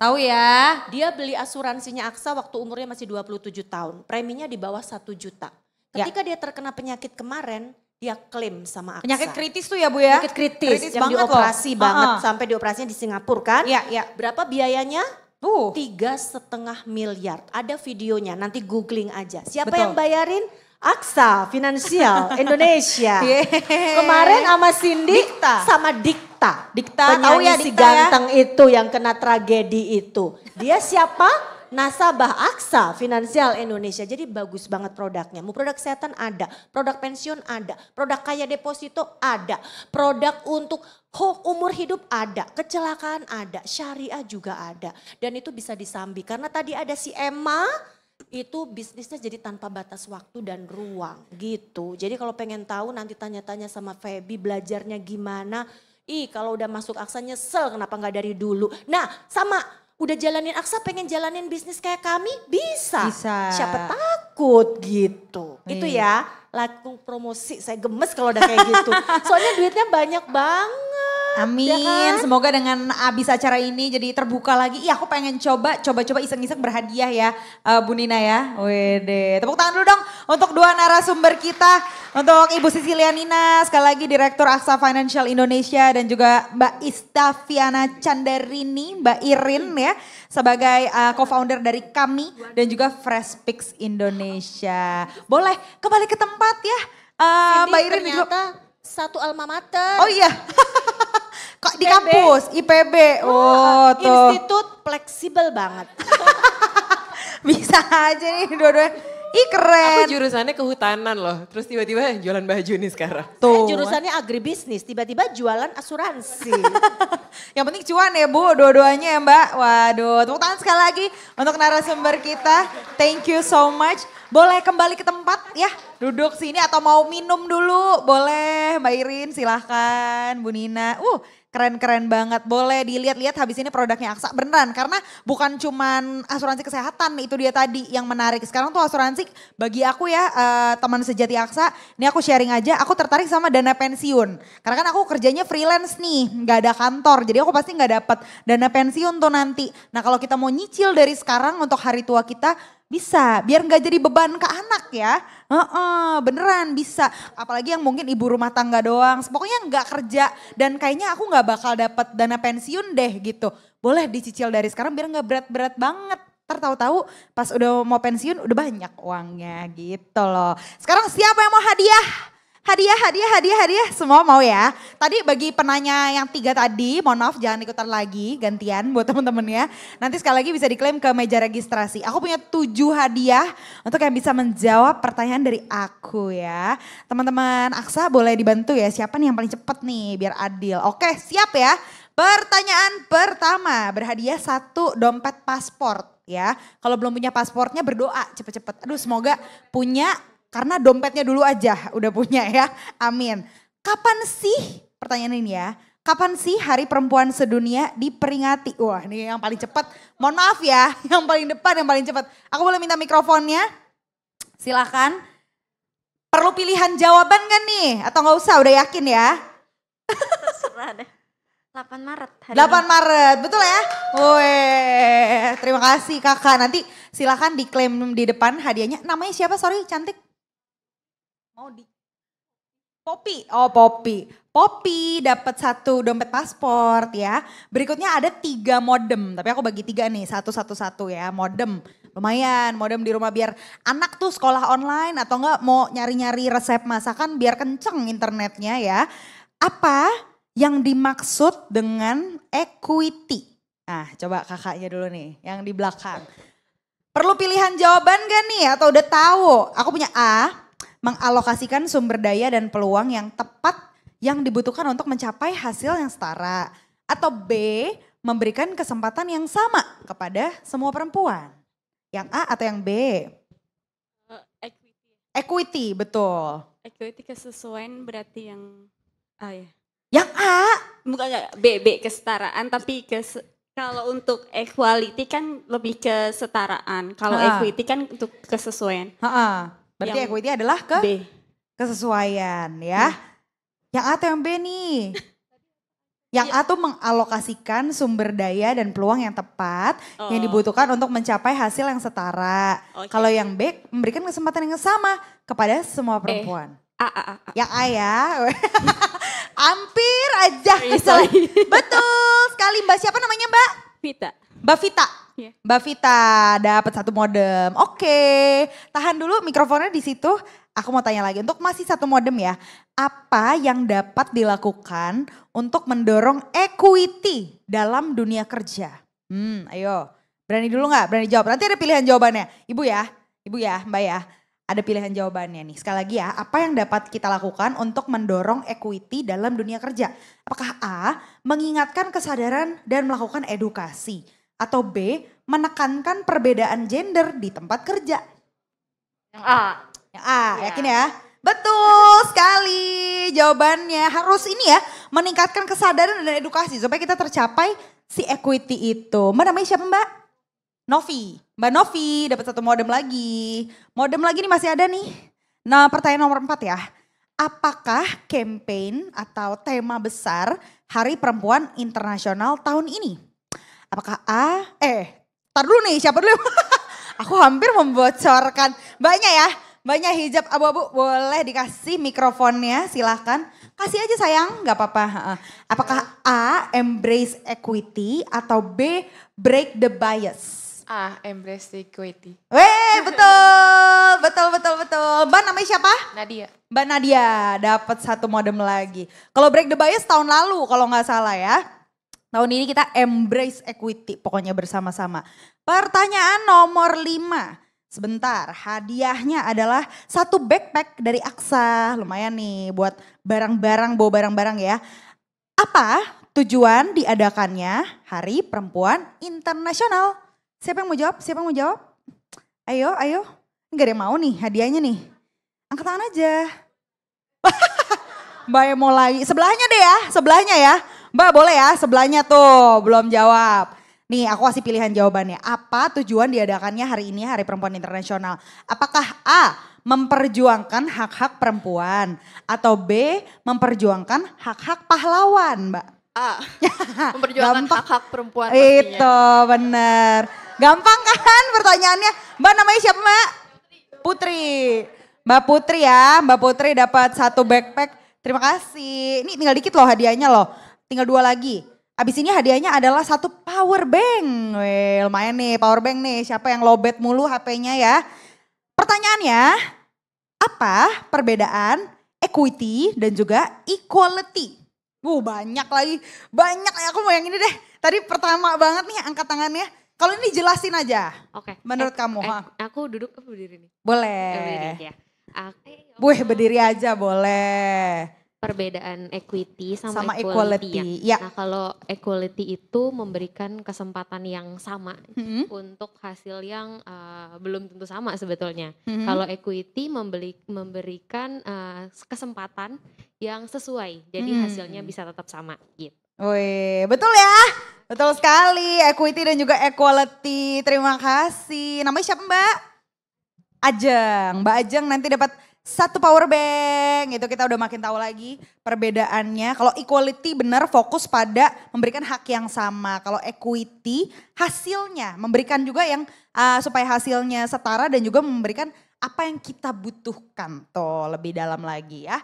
Tahu ya. Dia beli asuransinya Aksa waktu umurnya masih 27 tahun. Preminya di bawah 1 juta. Ya. Ketika ya. dia terkena penyakit kemarin, dia ya, klaim sama AXA. Penyakit kritis tuh ya Bu ya? Penyakit kritis. Kritis yang banget dioperasi loh. banget uh -huh. sampai dioperasinya di Singapura kan? Iya, iya. Berapa biayanya? Tiga setengah miliar. Ada videonya, nanti googling aja. Siapa Betul. yang bayarin? Aksa Finansial (laughs) Indonesia. yeah. Kemarin sama Cindy Dikta. sama Dikta. Dikta tahu ya si ganteng ya? itu yang kena tragedi itu. Dia siapa? nasabah Aksa Finansial Indonesia. Jadi bagus banget produknya. Mau produk kesehatan ada, produk pensiun ada, produk kaya deposito ada, produk untuk Hoax umur hidup ada, kecelakaan ada, syariah juga ada. Dan itu bisa disambi karena tadi ada si Emma itu bisnisnya jadi tanpa batas waktu dan ruang gitu. Jadi kalau pengen tahu nanti tanya-tanya sama Feby belajarnya gimana. Ih kalau udah masuk aksanya nyesel kenapa nggak dari dulu. Nah sama udah jalanin aksa pengen jalanin bisnis kayak kami bisa. Bisa. Siapa takut gitu. hmm. Itu iya. ya laku promosi saya gemes kalau udah kayak gitu. (laughs) Soalnya duitnya banyak banget Ya Amin. Ya Semoga dengan abis acara ini jadi terbuka lagi. Iya aku pengen coba, coba-coba iseng-iseng berhadiah ya uh, Bu Nina ya. Wede. Tepuk tangan dulu dong untuk dua narasumber kita. Untuk Ibu Sisilia Nina, sekali lagi Direktur Aksa Financial Indonesia dan juga Mbak Istafiana Candarini, Mbak Irin ya. Sebagai uh, co-founder dari kami dan juga Fresh Picks Indonesia. Boleh kembali ke tempat ya. Uh, Mbak Irin ternyata satu alma mater. Oh iya. (laughs) Kok di kampus? IPB. Oh, oh uh, tuh. Institut fleksibel banget. (laughs) Bisa aja nih dua-duanya. Ih keren. Aku jurusannya kehutanan loh. Terus tiba-tiba jualan baju nih sekarang. Tuh. Saya eh, jurusannya agribisnis. Tiba-tiba jualan asuransi. (laughs) yang penting cuan ya Bu. Dua-duanya ya Mbak. Waduh. Tepuk tangan sekali lagi untuk narasumber kita. Thank you so much. Boleh kembali ke tempat ya duduk sini atau mau minum dulu boleh Mbak Irin silahkan Bu Nina. Uh keren-keren banget boleh dilihat-lihat habis ini produknya Aksa beneran karena bukan cuman asuransi kesehatan itu dia tadi yang menarik sekarang tuh asuransi bagi aku ya uh, teman sejati Aksa ini aku sharing aja aku tertarik sama dana pensiun karena kan aku kerjanya freelance nih nggak ada kantor jadi aku pasti nggak dapat dana pensiun tuh nanti nah kalau kita mau nyicil dari sekarang untuk hari tua kita bisa biar nggak jadi beban ke anak ya Uh -uh, beneran bisa. Apalagi yang mungkin ibu rumah tangga doang. Pokoknya nggak kerja dan kayaknya aku nggak bakal dapat dana pensiun deh gitu. Boleh dicicil dari sekarang biar nggak berat-berat banget. Ntar tahu-tahu pas udah mau pensiun udah banyak uangnya gitu loh. Sekarang siapa yang mau hadiah? Hadiah, hadiah, hadiah, hadiah. Semua mau ya. Tadi bagi penanya yang tiga tadi, mohon maaf jangan ikutan lagi. Gantian buat teman temen ya. Nanti sekali lagi bisa diklaim ke meja registrasi. Aku punya tujuh hadiah untuk yang bisa menjawab pertanyaan dari aku ya. Teman-teman Aksa boleh dibantu ya. Siapa nih yang paling cepet nih biar adil. Oke siap ya. Pertanyaan pertama berhadiah satu dompet paspor ya. Kalau belum punya paspornya berdoa cepet-cepet. Aduh semoga punya karena dompetnya dulu aja udah punya ya. Amin. Kapan sih, pertanyaan ini ya, kapan sih hari perempuan sedunia diperingati? Wah ini yang paling cepat, mohon maaf ya, (laughs) yang paling depan yang paling cepat. Aku boleh minta mikrofonnya? Silakan. Perlu pilihan jawaban gak nih? Atau nggak usah, udah yakin ya? Terserah deh. 8 Maret. Hari 8 Maret, betul ya? Wih, terima kasih kakak. Nanti silahkan diklaim di depan hadiahnya. Namanya siapa? Sorry, cantik. Mau di Popi, oh Popi. Popi dapat satu dompet paspor ya. Berikutnya ada tiga modem, tapi aku bagi tiga nih, satu satu satu ya modem. Lumayan modem di rumah biar anak tuh sekolah online atau enggak mau nyari-nyari resep masakan biar kenceng internetnya ya. Apa yang dimaksud dengan equity? Nah coba kakaknya dulu nih yang di belakang. Perlu pilihan jawaban gak nih atau udah tahu? Aku punya A, mengalokasikan sumber daya dan peluang yang tepat yang dibutuhkan untuk mencapai hasil yang setara. Atau B, memberikan kesempatan yang sama kepada semua perempuan. Yang A atau yang B? Eh, equity. Equity, betul. Equity kesesuaian berarti yang A ya? Yang A? Bukan, B, B kesetaraan tapi kes, kalau untuk equality kan lebih kesetaraan. Kalau equity kan untuk kesesuaian. Ha Berarti yang equity adalah ke B. kesesuaian ya. B. Hmm. Yang A atau yang B nih? (laughs) Yang ya. A tuh mengalokasikan sumber daya dan peluang yang tepat oh. yang dibutuhkan untuk mencapai hasil yang setara. Okay. Kalau yang B memberikan kesempatan yang sama kepada semua perempuan. Eh. A, A, A, A. Yang A ya. (laughs) Hampir aja. Sorry, Betul sekali Mbak. Siapa namanya Mbak? Vita. Mbak Vita. Yeah. Mbak Vita dapat satu modem. Oke, okay. tahan dulu mikrofonnya di situ. Aku mau tanya lagi untuk masih satu modem ya. Apa yang dapat dilakukan untuk mendorong equity dalam dunia kerja? Hmm, ayo. Berani dulu nggak? Berani jawab. Nanti ada pilihan jawabannya. Ibu ya, Ibu ya, Mbak ya. Ada pilihan jawabannya nih. Sekali lagi ya, apa yang dapat kita lakukan untuk mendorong equity dalam dunia kerja? Apakah A, mengingatkan kesadaran dan melakukan edukasi? Atau B, menekankan perbedaan gender di tempat kerja? Yang A. Yang A, ya. yakin ya? Betul sekali jawabannya. Harus ini ya, meningkatkan kesadaran dan edukasi supaya kita tercapai si equity itu. Mbak namanya siapa mbak? Novi. Mbak Novi dapat satu modem lagi. Modem lagi nih masih ada nih. Nah pertanyaan nomor empat ya. Apakah campaign atau tema besar Hari Perempuan Internasional tahun ini? Apakah A? Eh, taruh dulu nih siapa dulu? (laughs) Aku hampir membocorkan. banyak ya, banyak hijab abu-abu boleh dikasih mikrofonnya silahkan. Kasih aja sayang, nggak apa-apa. Apakah A, embrace equity atau B, break the bias? A, embrace equity. Weh, betul, (laughs) betul, betul, betul. Mbak namanya siapa? Nadia. Mbak Nadia, dapat satu modem lagi. Kalau break the bias tahun lalu kalau nggak salah ya. Tahun ini kita embrace equity pokoknya bersama-sama. Pertanyaan nomor lima, Sebentar, hadiahnya adalah satu backpack dari Aksa. Lumayan nih buat barang-barang, bawa barang-barang ya. Apa tujuan diadakannya Hari Perempuan Internasional? Siapa yang mau jawab? Siapa yang mau jawab? Ayo, ayo. Gak ada yang mau nih hadiahnya nih. Angkat tangan aja. (laughs) Mbak mau lagi. Sebelahnya deh ya, sebelahnya ya. Mbak boleh ya sebelahnya tuh belum jawab. Nih aku kasih pilihan jawabannya. Apa tujuan diadakannya hari ini Hari Perempuan Internasional? Apakah A. Memperjuangkan hak-hak perempuan. Atau B. Memperjuangkan hak-hak pahlawan mbak. A. (laughs) Memperjuangkan hak-hak perempuan. Itu bener. Gampang kan pertanyaannya. Mbak namanya siapa mbak? Putri. Mbak Putri ya. Mbak Putri dapat satu backpack. Terima kasih. Ini tinggal dikit loh hadiahnya loh. Tinggal dua lagi. Abis ini hadiahnya adalah satu power bank. Weh, lumayan nih power bank nih. Siapa yang lobet mulu HP-nya ya? Pertanyaannya, apa perbedaan equity dan juga equality? Wuh banyak lagi, banyak ya aku mau yang ini deh. Tadi pertama banget nih angkat tangannya. Kalau ini jelasin aja. Oke. Okay. Menurut eh, kamu, eh, ha? Aku duduk atau berdiri nih. Boleh. Ya, berdiri ya. Okay. Buh, berdiri aja boleh perbedaan equity sama, sama equality. Ya. equality. Ya. Ya. Nah, kalau equality itu memberikan kesempatan yang sama mm-hmm. untuk hasil yang uh, belum tentu sama sebetulnya. Mm-hmm. Kalau equity membeli, memberikan uh, kesempatan yang sesuai, jadi mm-hmm. hasilnya bisa tetap sama gitu. Woi betul ya. Betul sekali, equity dan juga equality. Terima kasih. Namanya siapa Mbak? Ajeng. Mbak Ajeng nanti dapat satu power bank itu kita udah makin tahu lagi perbedaannya. Kalau equality benar fokus pada memberikan hak yang sama. Kalau equity hasilnya memberikan juga yang uh, supaya hasilnya setara dan juga memberikan apa yang kita butuhkan tuh lebih dalam lagi ya.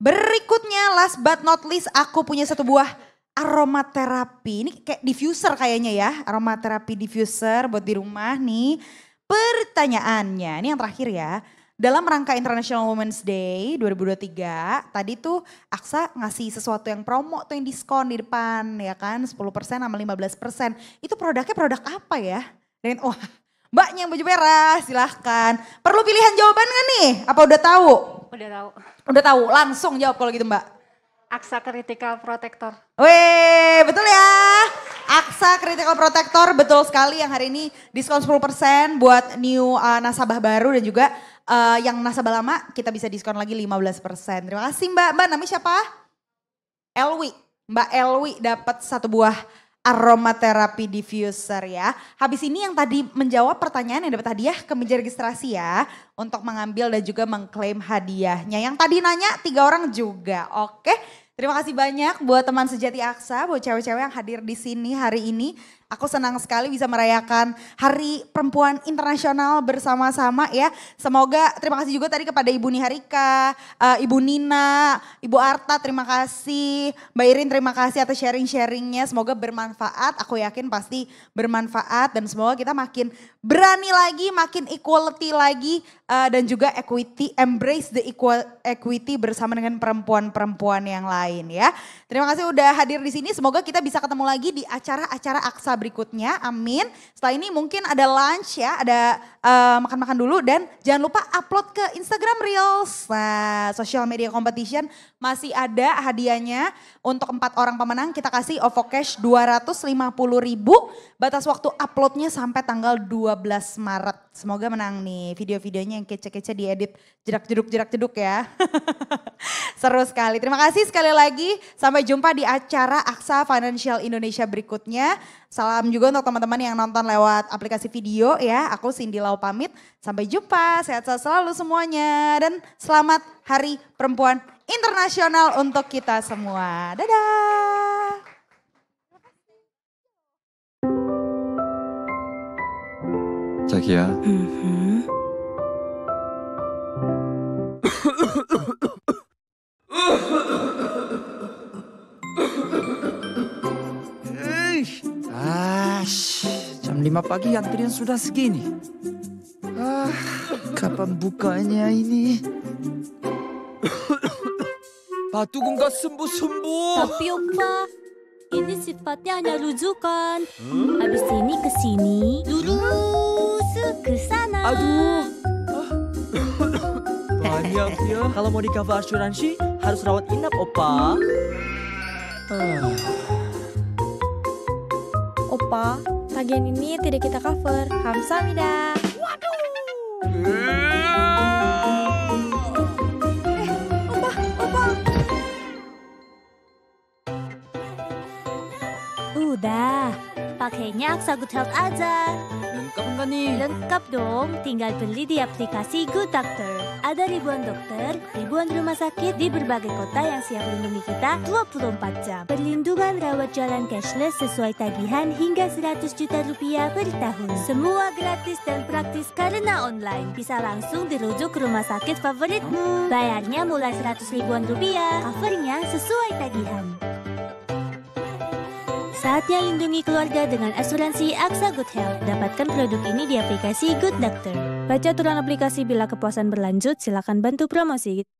Berikutnya last but not least aku punya satu buah aromaterapi. Ini kayak diffuser kayaknya ya, aromaterapi diffuser buat di rumah nih. Pertanyaannya, ini yang terakhir ya dalam rangka International Women's Day 2023, tadi tuh Aksa ngasih sesuatu yang promo tuh yang diskon di depan ya kan 10% sama 15%. Itu produknya produk apa ya? Dan wah, Mbaknya yang baju merah, silahkan. Perlu pilihan jawaban gak nih? Apa udah tahu? Udah tahu. Udah tahu, langsung jawab kalau gitu Mbak. Aksa Critical Protector. Weh, betul ya. Aksa Critical Protector betul sekali yang hari ini diskon 10% buat new uh, nasabah baru dan juga uh, yang nasabah lama kita bisa diskon lagi 15%. Terima kasih Mbak. Mbak namanya siapa? Elwi. Mbak Elwi dapat satu buah aromaterapi diffuser ya. Habis ini yang tadi menjawab pertanyaan yang dapat hadiah ke meja registrasi ya untuk mengambil dan juga mengklaim hadiahnya. Yang tadi nanya tiga orang juga. Oke. Terima kasih banyak buat teman sejati Aksa, buat cewek-cewek yang hadir di sini hari ini. Aku senang sekali bisa merayakan Hari Perempuan Internasional bersama-sama ya. Semoga terima kasih juga tadi kepada Ibu Niharika, uh, Ibu Nina, Ibu Arta terima kasih. Mbak Irin terima kasih atas sharing-sharingnya. Semoga bermanfaat, aku yakin pasti bermanfaat. Dan semoga kita makin berani lagi, makin equality lagi. Uh, dan juga equity, embrace the equal, equity bersama dengan perempuan-perempuan yang lain ya. Terima kasih udah hadir di sini. Semoga kita bisa ketemu lagi di acara-acara Aksa berikutnya. Amin. Setelah ini mungkin ada lunch ya, ada eh, makan-makan uh, dulu dan jangan lupa upload ke Instagram Reels. Nah, social media competition masih ada hadiahnya untuk empat orang pemenang kita kasih OVO Cash 250 ribu. Batas waktu uploadnya sampai tanggal 12 Maret. Semoga menang nih video-videonya yang kece-kece diedit jerak jeruk jerak jeruk ya. (laughs) Seru sekali. Terima kasih sekali lagi. Sampai jumpa di acara Aksa Financial Indonesia berikutnya. Salam juga untuk teman-teman yang nonton lewat aplikasi video ya. Aku Cindy Lau pamit. Sampai jumpa, sehat selalu semuanya. Dan selamat Hari Perempuan Internasional untuk kita semua. Dadah. Ya. Mm-hmm. (laughs) Ah, jam lima pagi antrian sudah segini. Ah, kapan bukanya ini? Patung (coughs) nggak sembuh-sembuh. Tapi Opa, ini sifatnya hanya rujukan. Hmm? Habis ini ke sini, lurus ke sana. Aduh. Ah. (coughs) Banyak ya. (coughs) Kalau mau di cover asuransi, harus rawat inap, Opa. Hmm apa? Tagihan ini tidak kita cover. Hamsamida. Waduh. Eh, Udah, pakainya aksa good health aja. Lengkap nggak kan nih? Lengkap dong, tinggal beli di aplikasi Good Doctor. Ada ribuan dokter, ribuan rumah sakit di berbagai kota yang siap melindungi kita 24 jam. Perlindungan rawat jalan cashless sesuai tagihan hingga 100 juta rupiah per tahun. Semua gratis dan praktis karena online. Bisa langsung dirujuk ke rumah sakit favoritmu. Bayarnya mulai 100 ribuan rupiah. Covernya sesuai tagihan. Saatnya lindungi keluarga dengan asuransi AXA Good Health. Dapatkan produk ini di aplikasi Good Doctor. Baca aturan aplikasi bila kepuasan berlanjut, silakan bantu promosi.